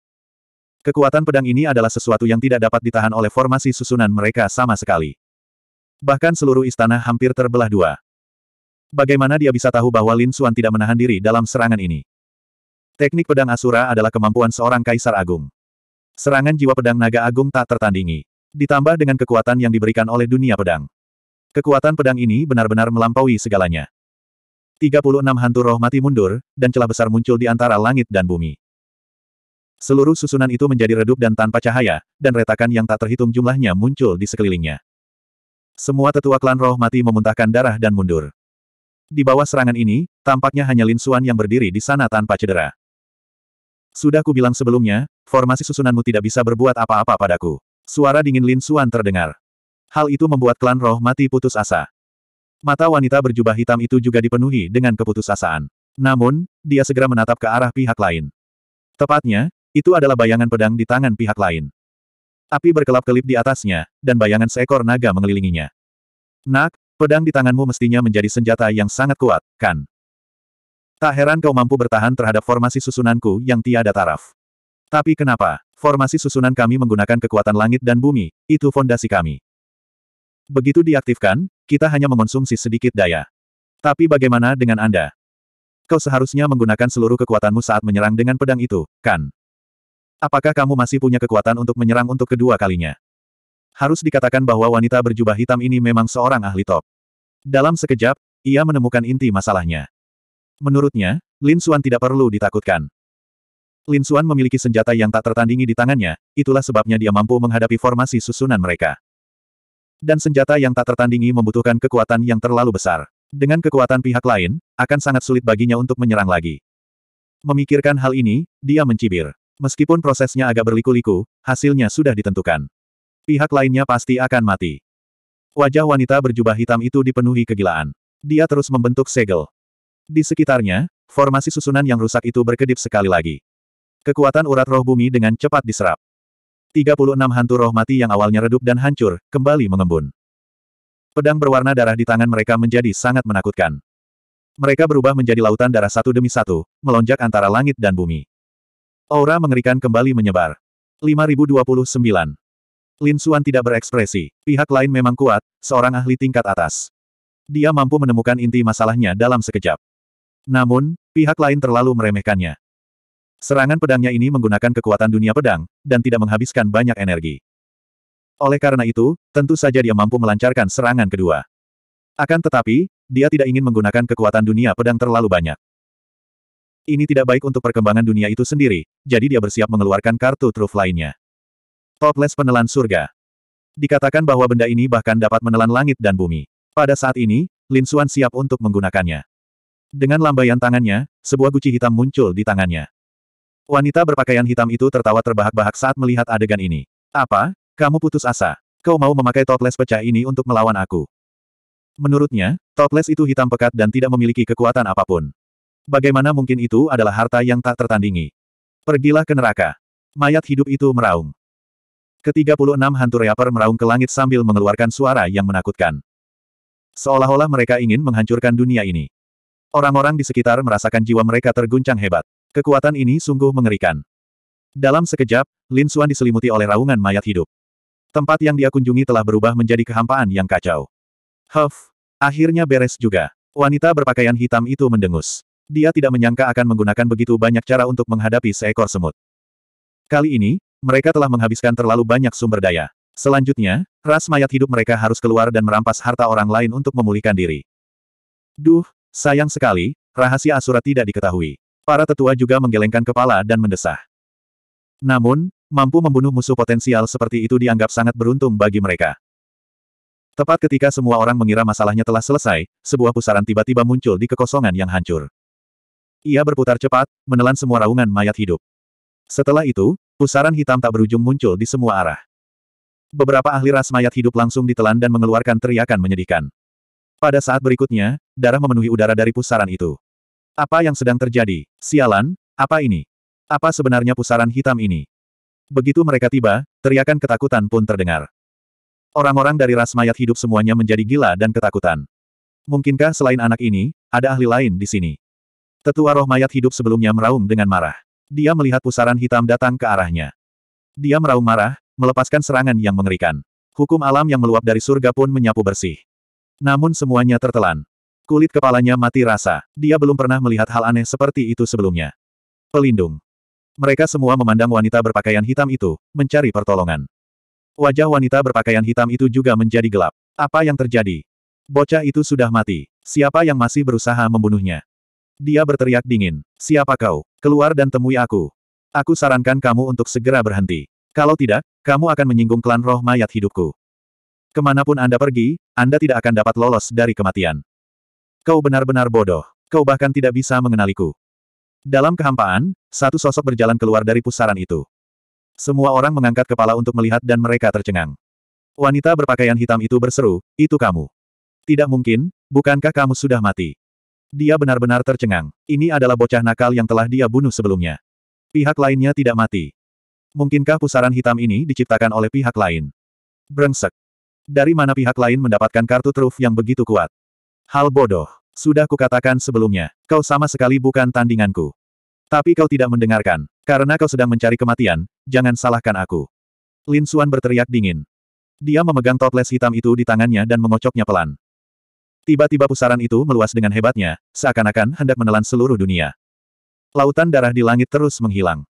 Kekuatan pedang ini adalah sesuatu yang tidak dapat ditahan oleh formasi susunan mereka sama sekali. Bahkan seluruh istana hampir terbelah dua. Bagaimana dia bisa tahu bahwa Lin Xuan tidak menahan diri dalam serangan ini? Teknik pedang Asura adalah kemampuan seorang kaisar agung. Serangan jiwa pedang naga agung tak tertandingi. Ditambah dengan kekuatan yang diberikan oleh dunia pedang. Kekuatan pedang ini benar-benar melampaui segalanya. 36 hantu roh mati mundur, dan celah besar muncul di antara langit dan bumi. Seluruh susunan itu menjadi redup dan tanpa cahaya, dan retakan yang tak terhitung jumlahnya muncul di sekelilingnya. Semua tetua klan roh mati memuntahkan darah dan mundur. Di bawah serangan ini, tampaknya hanya Lin Xuan yang berdiri di sana tanpa cedera. Sudah ku bilang sebelumnya, formasi susunanmu tidak bisa berbuat apa-apa padaku. Suara dingin Lin Xuan terdengar. Hal itu membuat klan roh mati putus asa. Mata wanita berjubah hitam itu juga dipenuhi dengan keputusasaan. Namun, dia segera menatap ke arah pihak lain. Tepatnya, itu adalah bayangan pedang di tangan pihak lain. Api berkelap-kelip di atasnya, dan bayangan seekor naga mengelilinginya. Nak, Pedang di tanganmu mestinya menjadi senjata yang sangat kuat, kan? Tak heran kau mampu bertahan terhadap formasi susunanku yang tiada taraf. Tapi kenapa? Formasi susunan kami menggunakan kekuatan langit dan bumi, itu fondasi kami. Begitu diaktifkan, kita hanya mengonsumsi sedikit daya. Tapi bagaimana dengan Anda? Kau seharusnya menggunakan seluruh kekuatanmu saat menyerang dengan pedang itu, kan? Apakah kamu masih punya kekuatan untuk menyerang untuk kedua kalinya? Harus dikatakan bahwa wanita berjubah hitam ini memang seorang ahli top. Dalam sekejap, ia menemukan inti masalahnya. Menurutnya, Lin Xuan tidak perlu ditakutkan. Lin Xuan memiliki senjata yang tak tertandingi di tangannya, itulah sebabnya dia mampu menghadapi formasi susunan mereka. Dan senjata yang tak tertandingi membutuhkan kekuatan yang terlalu besar. Dengan kekuatan pihak lain, akan sangat sulit baginya untuk menyerang lagi. Memikirkan hal ini, dia mencibir. Meskipun prosesnya agak berliku-liku, hasilnya sudah ditentukan. Pihak lainnya pasti akan mati. Wajah wanita berjubah hitam itu dipenuhi kegilaan. Dia terus membentuk segel. Di sekitarnya, formasi susunan yang rusak itu berkedip sekali lagi. Kekuatan urat roh bumi dengan cepat diserap. 36 hantu roh mati yang awalnya redup dan hancur, kembali mengembun. Pedang berwarna darah di tangan mereka menjadi sangat menakutkan. Mereka berubah menjadi lautan darah satu demi satu, melonjak antara langit dan bumi. Aura mengerikan kembali menyebar. 5029 Lin Suan tidak berekspresi. Pihak lain memang kuat, seorang ahli tingkat atas. Dia mampu menemukan inti masalahnya dalam sekejap. Namun, pihak lain terlalu meremehkannya. Serangan pedangnya ini menggunakan kekuatan dunia pedang, dan tidak menghabiskan banyak energi. Oleh karena itu, tentu saja dia mampu melancarkan serangan kedua. Akan tetapi, dia tidak ingin menggunakan kekuatan dunia pedang terlalu banyak. Ini tidak baik untuk perkembangan dunia itu sendiri, jadi dia bersiap mengeluarkan kartu truf lainnya. Toples penelan surga. Dikatakan bahwa benda ini bahkan dapat menelan langit dan bumi. Pada saat ini, Lin Xuan siap untuk menggunakannya. Dengan lambaian tangannya, sebuah guci hitam muncul di tangannya. Wanita berpakaian hitam itu tertawa terbahak-bahak saat melihat adegan ini. Apa? Kamu putus asa? Kau mau memakai toples pecah ini untuk melawan aku? Menurutnya, toples itu hitam pekat dan tidak memiliki kekuatan apapun. Bagaimana mungkin itu adalah harta yang tak tertandingi? Pergilah ke neraka. Mayat hidup itu meraung. Ketiga puluh enam hantu reaper meraung ke langit sambil mengeluarkan suara yang menakutkan. Seolah-olah mereka ingin menghancurkan dunia ini. Orang-orang di sekitar merasakan jiwa mereka terguncang hebat. Kekuatan ini sungguh mengerikan. Dalam sekejap, Lin Xuan diselimuti oleh raungan mayat hidup. Tempat yang dia kunjungi telah berubah menjadi kehampaan yang kacau. Huff! Akhirnya beres juga. Wanita berpakaian hitam itu mendengus. Dia tidak menyangka akan menggunakan begitu banyak cara untuk menghadapi seekor semut. Kali ini, mereka telah menghabiskan terlalu banyak sumber daya. Selanjutnya, ras mayat hidup mereka harus keluar dan merampas harta orang lain untuk memulihkan diri. Duh, sayang sekali, rahasia Asura tidak diketahui. Para tetua juga menggelengkan kepala dan mendesah. Namun, mampu membunuh musuh potensial seperti itu dianggap sangat beruntung bagi mereka. Tepat ketika semua orang mengira masalahnya telah selesai, sebuah pusaran tiba-tiba muncul di kekosongan yang hancur. Ia berputar cepat, menelan semua raungan mayat hidup. Setelah itu, Pusaran hitam tak berujung muncul di semua arah. Beberapa ahli ras mayat hidup langsung ditelan dan mengeluarkan teriakan menyedihkan. Pada saat berikutnya, darah memenuhi udara dari pusaran itu. Apa yang sedang terjadi? Sialan, apa ini? Apa sebenarnya pusaran hitam ini? Begitu mereka tiba, teriakan ketakutan pun terdengar. Orang-orang dari ras mayat hidup semuanya menjadi gila dan ketakutan. Mungkinkah selain anak ini, ada ahli lain di sini? Tetua roh mayat hidup sebelumnya meraung dengan marah. Dia melihat pusaran hitam datang ke arahnya. Dia meraung marah, melepaskan serangan yang mengerikan. Hukum alam yang meluap dari surga pun menyapu bersih. Namun semuanya tertelan. Kulit kepalanya mati rasa. Dia belum pernah melihat hal aneh seperti itu sebelumnya. Pelindung. Mereka semua memandang wanita berpakaian hitam itu, mencari pertolongan. Wajah wanita berpakaian hitam itu juga menjadi gelap. Apa yang terjadi? Bocah itu sudah mati. Siapa yang masih berusaha membunuhnya? Dia berteriak dingin. Siapa kau? Keluar dan temui aku. Aku sarankan kamu untuk segera berhenti. Kalau tidak, kamu akan menyinggung klan roh mayat hidupku. Kemanapun Anda pergi, Anda tidak akan dapat lolos dari kematian. Kau benar-benar bodoh. Kau bahkan tidak bisa mengenaliku. Dalam kehampaan, satu sosok berjalan keluar dari pusaran itu. Semua orang mengangkat kepala untuk melihat dan mereka tercengang. Wanita berpakaian hitam itu berseru, itu kamu. Tidak mungkin, bukankah kamu sudah mati? Dia benar-benar tercengang. Ini adalah bocah nakal yang telah dia bunuh sebelumnya. Pihak lainnya tidak mati. Mungkinkah pusaran hitam ini diciptakan oleh pihak lain? Brengsek. Dari mana pihak lain mendapatkan kartu truf yang begitu kuat? Hal bodoh. Sudah kukatakan sebelumnya, kau sama sekali bukan tandinganku. Tapi kau tidak mendengarkan. Karena kau sedang mencari kematian, jangan salahkan aku. Lin Xuan berteriak dingin. Dia memegang toples hitam itu di tangannya dan mengocoknya pelan. Tiba-tiba pusaran itu meluas dengan hebatnya, seakan-akan hendak menelan seluruh dunia. Lautan darah di langit terus menghilang.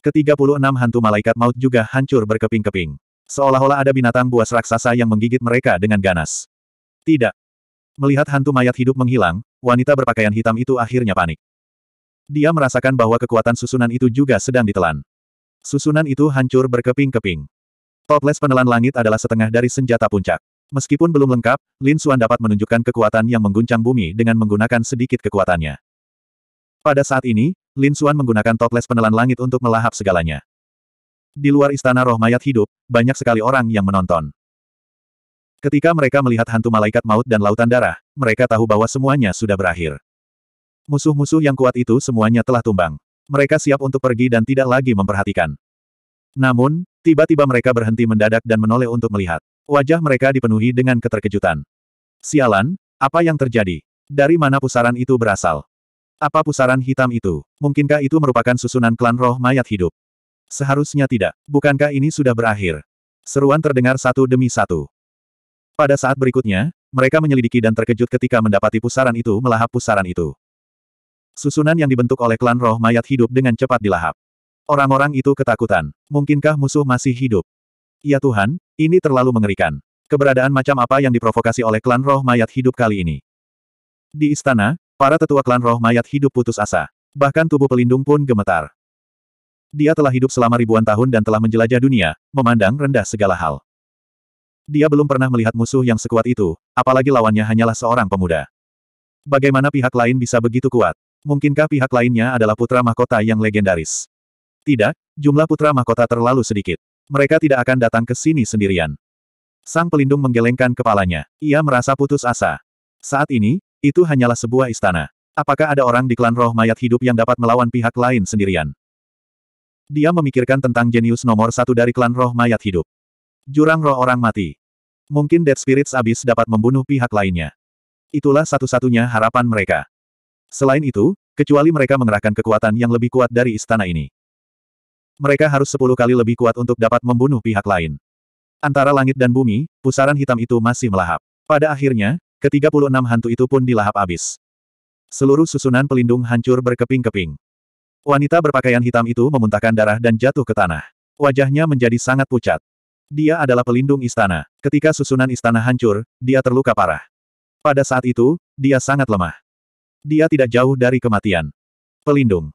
Ketiga puluh enam hantu malaikat maut juga hancur berkeping-keping. Seolah-olah ada binatang buas raksasa yang menggigit mereka dengan ganas. Tidak. Melihat hantu mayat hidup menghilang, wanita berpakaian hitam itu akhirnya panik. Dia merasakan bahwa kekuatan susunan itu juga sedang ditelan. Susunan itu hancur berkeping-keping. Toples penelan langit adalah setengah dari senjata puncak. Meskipun belum lengkap, Lin Xuan dapat menunjukkan kekuatan yang mengguncang bumi dengan menggunakan sedikit kekuatannya. Pada saat ini, Lin Xuan menggunakan toples penelan langit untuk melahap segalanya. Di luar istana roh mayat hidup, banyak sekali orang yang menonton. Ketika mereka melihat hantu malaikat maut dan lautan darah, mereka tahu bahwa semuanya sudah berakhir. Musuh-musuh yang kuat itu semuanya telah tumbang. Mereka siap untuk pergi dan tidak lagi memperhatikan. Namun, tiba-tiba mereka berhenti mendadak dan menoleh untuk melihat. Wajah mereka dipenuhi dengan keterkejutan. Sialan, apa yang terjadi? Dari mana pusaran itu berasal? Apa pusaran hitam itu? Mungkinkah itu merupakan susunan klan roh mayat hidup? Seharusnya tidak. Bukankah ini sudah berakhir? Seruan terdengar satu demi satu. Pada saat berikutnya, mereka menyelidiki dan terkejut ketika mendapati pusaran itu melahap pusaran itu. Susunan yang dibentuk oleh klan roh mayat hidup dengan cepat dilahap. Orang-orang itu ketakutan. Mungkinkah musuh masih hidup? Ya Tuhan, ini terlalu mengerikan. Keberadaan macam apa yang diprovokasi oleh klan roh mayat hidup kali ini? Di istana, para tetua klan roh mayat hidup putus asa. Bahkan tubuh pelindung pun gemetar. Dia telah hidup selama ribuan tahun dan telah menjelajah dunia, memandang rendah segala hal. Dia belum pernah melihat musuh yang sekuat itu, apalagi lawannya hanyalah seorang pemuda. Bagaimana pihak lain bisa begitu kuat? Mungkinkah pihak lainnya adalah putra mahkota yang legendaris? Tidak, jumlah putra mahkota terlalu sedikit mereka tidak akan datang ke sini sendirian. Sang pelindung menggelengkan kepalanya. Ia merasa putus asa. Saat ini, itu hanyalah sebuah istana. Apakah ada orang di klan roh mayat hidup yang dapat melawan pihak lain sendirian? Dia memikirkan tentang jenius nomor satu dari klan roh mayat hidup. Jurang roh orang mati. Mungkin Dead Spirits abis dapat membunuh pihak lainnya. Itulah satu-satunya harapan mereka. Selain itu, kecuali mereka mengerahkan kekuatan yang lebih kuat dari istana ini mereka harus sepuluh kali lebih kuat untuk dapat membunuh pihak lain. Antara langit dan bumi, pusaran hitam itu masih melahap. Pada akhirnya, ke-36 hantu itu pun dilahap abis. Seluruh susunan pelindung hancur berkeping-keping. Wanita berpakaian hitam itu memuntahkan darah dan jatuh ke tanah. Wajahnya menjadi sangat pucat. Dia adalah pelindung istana. Ketika susunan istana hancur, dia terluka parah. Pada saat itu, dia sangat lemah. Dia tidak jauh dari kematian. Pelindung.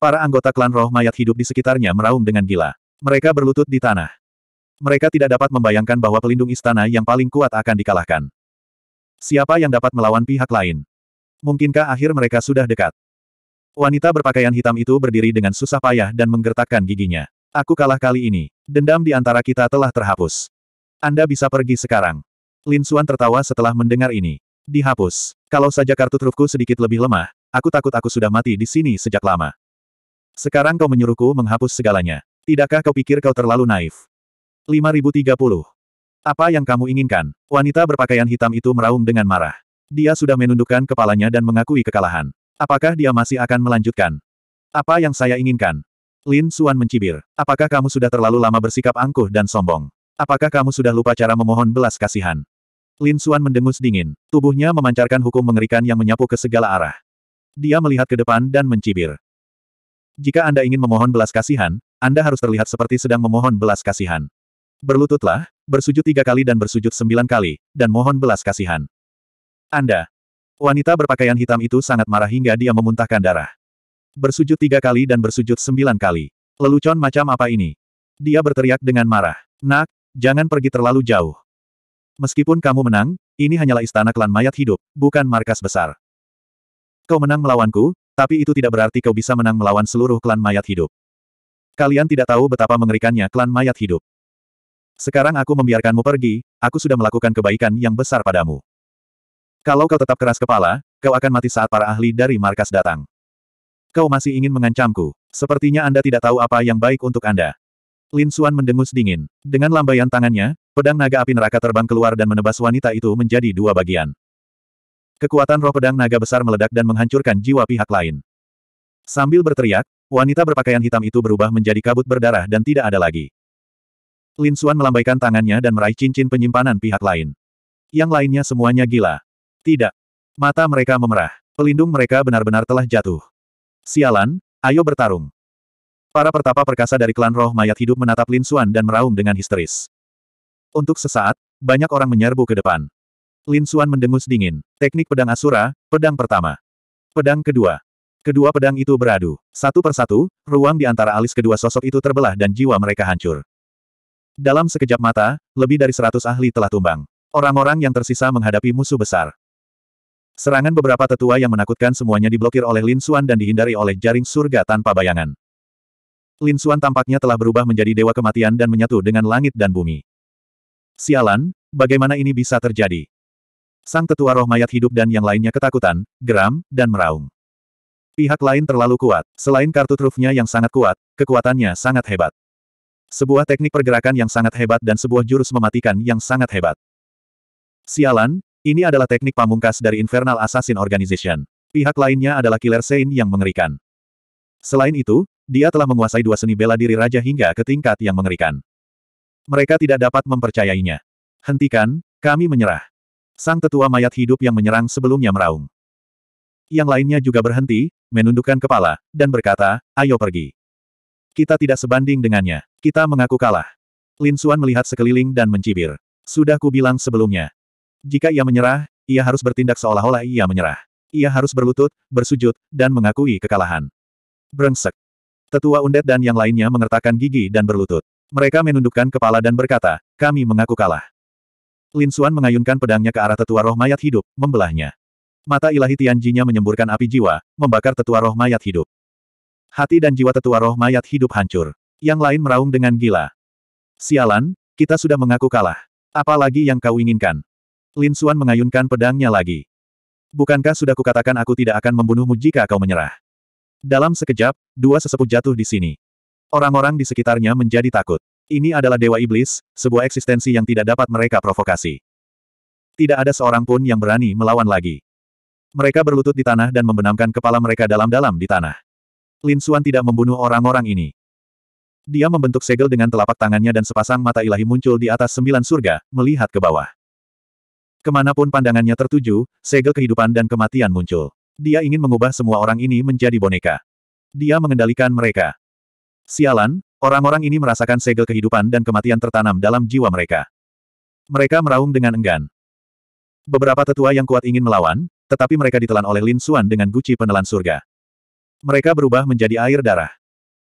Para anggota klan roh mayat hidup di sekitarnya meraung dengan gila. Mereka berlutut di tanah. Mereka tidak dapat membayangkan bahwa pelindung istana yang paling kuat akan dikalahkan. Siapa yang dapat melawan pihak lain? Mungkinkah akhir mereka sudah dekat? Wanita berpakaian hitam itu berdiri dengan susah payah dan menggertakkan giginya. Aku kalah kali ini. Dendam di antara kita telah terhapus. Anda bisa pergi sekarang. Lin Xuan tertawa setelah mendengar ini. Dihapus. Kalau saja kartu trufku sedikit lebih lemah, aku takut aku sudah mati di sini sejak lama. Sekarang kau menyuruhku menghapus segalanya. Tidakkah kau pikir kau terlalu naif? 5030. Apa yang kamu inginkan? Wanita berpakaian hitam itu meraung dengan marah. Dia sudah menundukkan kepalanya dan mengakui kekalahan. Apakah dia masih akan melanjutkan? Apa yang saya inginkan? Lin Suan mencibir. Apakah kamu sudah terlalu lama bersikap angkuh dan sombong? Apakah kamu sudah lupa cara memohon belas kasihan? Lin Suan mendengus dingin. Tubuhnya memancarkan hukum mengerikan yang menyapu ke segala arah. Dia melihat ke depan dan mencibir. Jika Anda ingin memohon belas kasihan, Anda harus terlihat seperti sedang memohon belas kasihan. Berlututlah, bersujud tiga kali dan bersujud sembilan kali, dan mohon belas kasihan. Anda. Wanita berpakaian hitam itu sangat marah hingga dia memuntahkan darah. Bersujud tiga kali dan bersujud sembilan kali. Lelucon macam apa ini? Dia berteriak dengan marah. Nak, jangan pergi terlalu jauh. Meskipun kamu menang, ini hanyalah istana klan mayat hidup, bukan markas besar. Kau menang melawanku, tapi itu tidak berarti kau bisa menang melawan seluruh klan mayat hidup. Kalian tidak tahu betapa mengerikannya klan mayat hidup. Sekarang aku membiarkanmu pergi, aku sudah melakukan kebaikan yang besar padamu. Kalau kau tetap keras kepala, kau akan mati saat para ahli dari markas datang. Kau masih ingin mengancamku. Sepertinya Anda tidak tahu apa yang baik untuk Anda. Lin Xuan mendengus dingin. Dengan lambaian tangannya, pedang naga api neraka terbang keluar dan menebas wanita itu menjadi dua bagian. Kekuatan roh pedang naga besar meledak dan menghancurkan jiwa pihak lain. Sambil berteriak, wanita berpakaian hitam itu berubah menjadi kabut berdarah dan tidak ada lagi. Lin Xuan melambaikan tangannya dan meraih cincin penyimpanan pihak lain. Yang lainnya semuanya gila. Tidak. Mata mereka memerah. Pelindung mereka benar-benar telah jatuh. Sialan, ayo bertarung. Para pertapa perkasa dari klan roh mayat hidup menatap Lin Xuan dan meraung dengan histeris. Untuk sesaat, banyak orang menyerbu ke depan. Lin Suan mendengus dingin. Teknik pedang Asura, pedang pertama. Pedang kedua. Kedua pedang itu beradu. Satu persatu, ruang di antara alis kedua sosok itu terbelah dan jiwa mereka hancur. Dalam sekejap mata, lebih dari seratus ahli telah tumbang. Orang-orang yang tersisa menghadapi musuh besar. Serangan beberapa tetua yang menakutkan semuanya diblokir oleh Lin Suan dan dihindari oleh jaring surga tanpa bayangan. Lin Suan tampaknya telah berubah menjadi dewa kematian dan menyatu dengan langit dan bumi. Sialan, bagaimana ini bisa terjadi? Sang tetua roh mayat hidup dan yang lainnya ketakutan, geram, dan meraung. Pihak lain terlalu kuat. Selain kartu trufnya yang sangat kuat, kekuatannya sangat hebat. Sebuah teknik pergerakan yang sangat hebat dan sebuah jurus mematikan yang sangat hebat. Sialan, ini adalah teknik pamungkas dari Infernal Assassin Organization. Pihak lainnya adalah Killer Saint yang mengerikan. Selain itu, dia telah menguasai dua seni bela diri raja hingga ke tingkat yang mengerikan. Mereka tidak dapat mempercayainya. Hentikan, kami menyerah. Sang tetua mayat hidup yang menyerang sebelumnya meraung. Yang lainnya juga berhenti, menundukkan kepala, dan berkata, ayo pergi. Kita tidak sebanding dengannya. Kita mengaku kalah. Lin Xuan melihat sekeliling dan mencibir. Sudah ku bilang sebelumnya. Jika ia menyerah, ia harus bertindak seolah-olah ia menyerah. Ia harus berlutut, bersujud, dan mengakui kekalahan. Brengsek. Tetua Undet dan yang lainnya mengertakkan gigi dan berlutut. Mereka menundukkan kepala dan berkata, kami mengaku kalah. Lin Xuan mengayunkan pedangnya ke arah tetua roh mayat hidup, membelahnya. Mata ilahi Tianjinya menyemburkan api jiwa, membakar tetua roh mayat hidup. Hati dan jiwa tetua roh mayat hidup hancur. Yang lain meraung dengan gila. Sialan, kita sudah mengaku kalah. Apalagi yang kau inginkan? Lin Xuan mengayunkan pedangnya lagi. Bukankah sudah kukatakan aku tidak akan membunuhmu jika kau menyerah? Dalam sekejap, dua sesepuh jatuh di sini. Orang-orang di sekitarnya menjadi takut. Ini adalah Dewa Iblis, sebuah eksistensi yang tidak dapat mereka provokasi. Tidak ada seorang pun yang berani melawan lagi. Mereka berlutut di tanah dan membenamkan kepala mereka dalam-dalam di tanah. Lin Xuan tidak membunuh orang-orang ini. Dia membentuk segel dengan telapak tangannya dan sepasang mata ilahi muncul di atas sembilan surga, melihat ke bawah. Kemanapun pandangannya tertuju, segel kehidupan dan kematian muncul. Dia ingin mengubah semua orang ini menjadi boneka. Dia mengendalikan mereka. Sialan, Orang-orang ini merasakan segel kehidupan dan kematian tertanam dalam jiwa mereka. Mereka meraung dengan enggan. Beberapa tetua yang kuat ingin melawan, tetapi mereka ditelan oleh Lin Xuan dengan guci penelan surga. Mereka berubah menjadi air darah.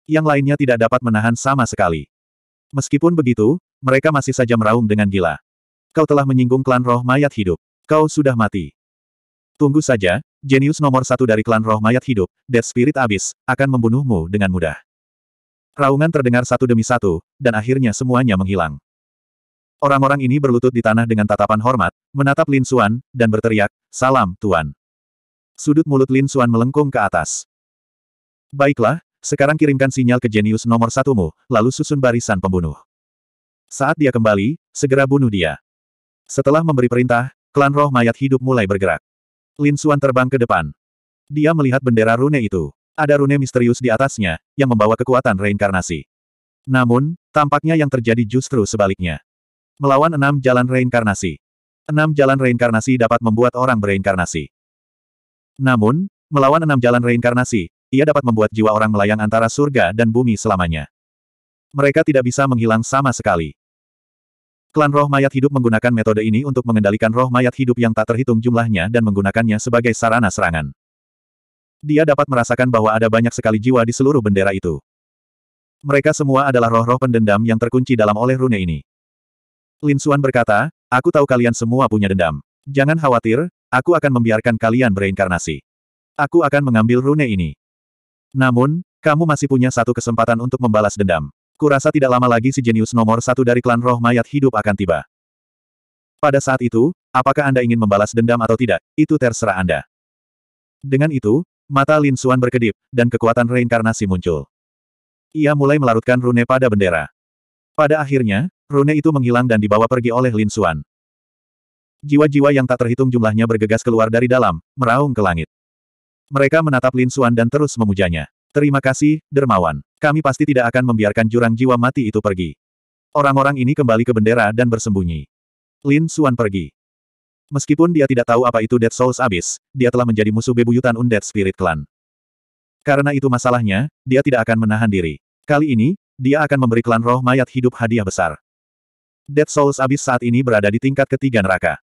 Yang lainnya tidak dapat menahan sama sekali. Meskipun begitu, mereka masih saja meraung dengan gila. Kau telah menyinggung klan roh mayat hidup. Kau sudah mati. Tunggu saja, jenius nomor satu dari klan roh mayat hidup, Death Spirit Abyss, akan membunuhmu dengan mudah. Raungan terdengar satu demi satu, dan akhirnya semuanya menghilang. Orang-orang ini berlutut di tanah dengan tatapan hormat, menatap Lin Xuan, dan berteriak, Salam, Tuan. Sudut mulut Lin Xuan melengkung ke atas. Baiklah, sekarang kirimkan sinyal ke jenius nomor satumu, lalu susun barisan pembunuh. Saat dia kembali, segera bunuh dia. Setelah memberi perintah, klan roh mayat hidup mulai bergerak. Lin Xuan terbang ke depan. Dia melihat bendera rune itu. Ada rune misterius di atasnya, yang membawa kekuatan reinkarnasi. Namun, tampaknya yang terjadi justru sebaliknya. Melawan enam jalan reinkarnasi. Enam jalan reinkarnasi dapat membuat orang bereinkarnasi. Namun, melawan enam jalan reinkarnasi, ia dapat membuat jiwa orang melayang antara surga dan bumi selamanya. Mereka tidak bisa menghilang sama sekali. Klan roh mayat hidup menggunakan metode ini untuk mengendalikan roh mayat hidup yang tak terhitung jumlahnya dan menggunakannya sebagai sarana serangan. Dia dapat merasakan bahwa ada banyak sekali jiwa di seluruh bendera itu. Mereka semua adalah roh-roh pendendam yang terkunci dalam oleh rune ini. Lin Suan berkata, aku tahu kalian semua punya dendam. Jangan khawatir, aku akan membiarkan kalian bereinkarnasi. Aku akan mengambil rune ini. Namun, kamu masih punya satu kesempatan untuk membalas dendam. Kurasa tidak lama lagi si jenius nomor satu dari klan roh mayat hidup akan tiba. Pada saat itu, apakah Anda ingin membalas dendam atau tidak, itu terserah Anda. Dengan itu, Mata Lin Suan berkedip, dan kekuatan reinkarnasi muncul. Ia mulai melarutkan rune pada bendera. Pada akhirnya, rune itu menghilang dan dibawa pergi oleh Lin Suan. Jiwa-jiwa yang tak terhitung jumlahnya bergegas keluar dari dalam, meraung ke langit. Mereka menatap Lin Suan dan terus memujanya. Terima kasih, dermawan. Kami pasti tidak akan membiarkan jurang jiwa mati itu pergi. Orang-orang ini kembali ke bendera dan bersembunyi. Lin Suan pergi. Meskipun dia tidak tahu apa itu Dead Souls Abyss, dia telah menjadi musuh bebuyutan Undead Spirit Clan. Karena itu masalahnya, dia tidak akan menahan diri. Kali ini, dia akan memberi klan roh mayat hidup hadiah besar. Dead Souls Abyss saat ini berada di tingkat ketiga neraka.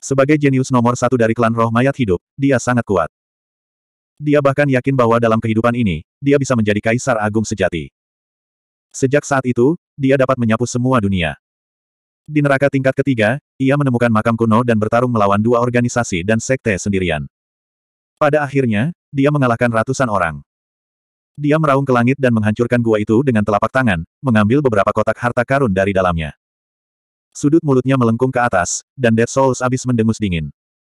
Sebagai jenius nomor satu dari klan roh mayat hidup, dia sangat kuat. Dia bahkan yakin bahwa dalam kehidupan ini, dia bisa menjadi kaisar agung sejati. Sejak saat itu, dia dapat menyapu semua dunia. Di neraka tingkat ketiga, ia menemukan makam kuno dan bertarung melawan dua organisasi dan sekte sendirian. Pada akhirnya, dia mengalahkan ratusan orang. Dia meraung ke langit dan menghancurkan gua itu dengan telapak tangan, mengambil beberapa kotak harta karun dari dalamnya. Sudut mulutnya melengkung ke atas, dan Dead Souls abis mendengus dingin.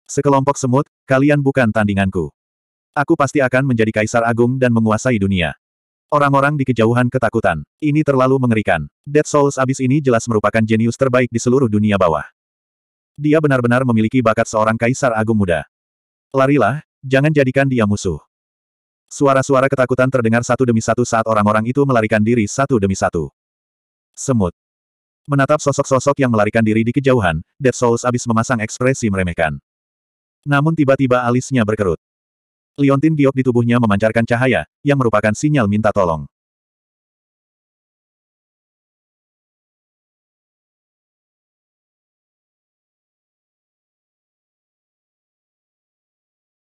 Sekelompok semut, kalian bukan tandinganku. Aku pasti akan menjadi kaisar agung dan menguasai dunia. Orang-orang di kejauhan ketakutan. Ini terlalu mengerikan. Dead Souls abis ini jelas merupakan jenius terbaik di seluruh dunia bawah. Dia benar-benar memiliki bakat seorang kaisar agung muda. Larilah, jangan jadikan dia musuh. Suara-suara ketakutan terdengar satu demi satu saat orang-orang itu melarikan diri satu demi satu. Semut. Menatap sosok-sosok yang melarikan diri di kejauhan, Dead Souls abis memasang ekspresi meremehkan. Namun tiba-tiba alisnya berkerut. Liontin giok di tubuhnya memancarkan cahaya, yang merupakan sinyal minta tolong.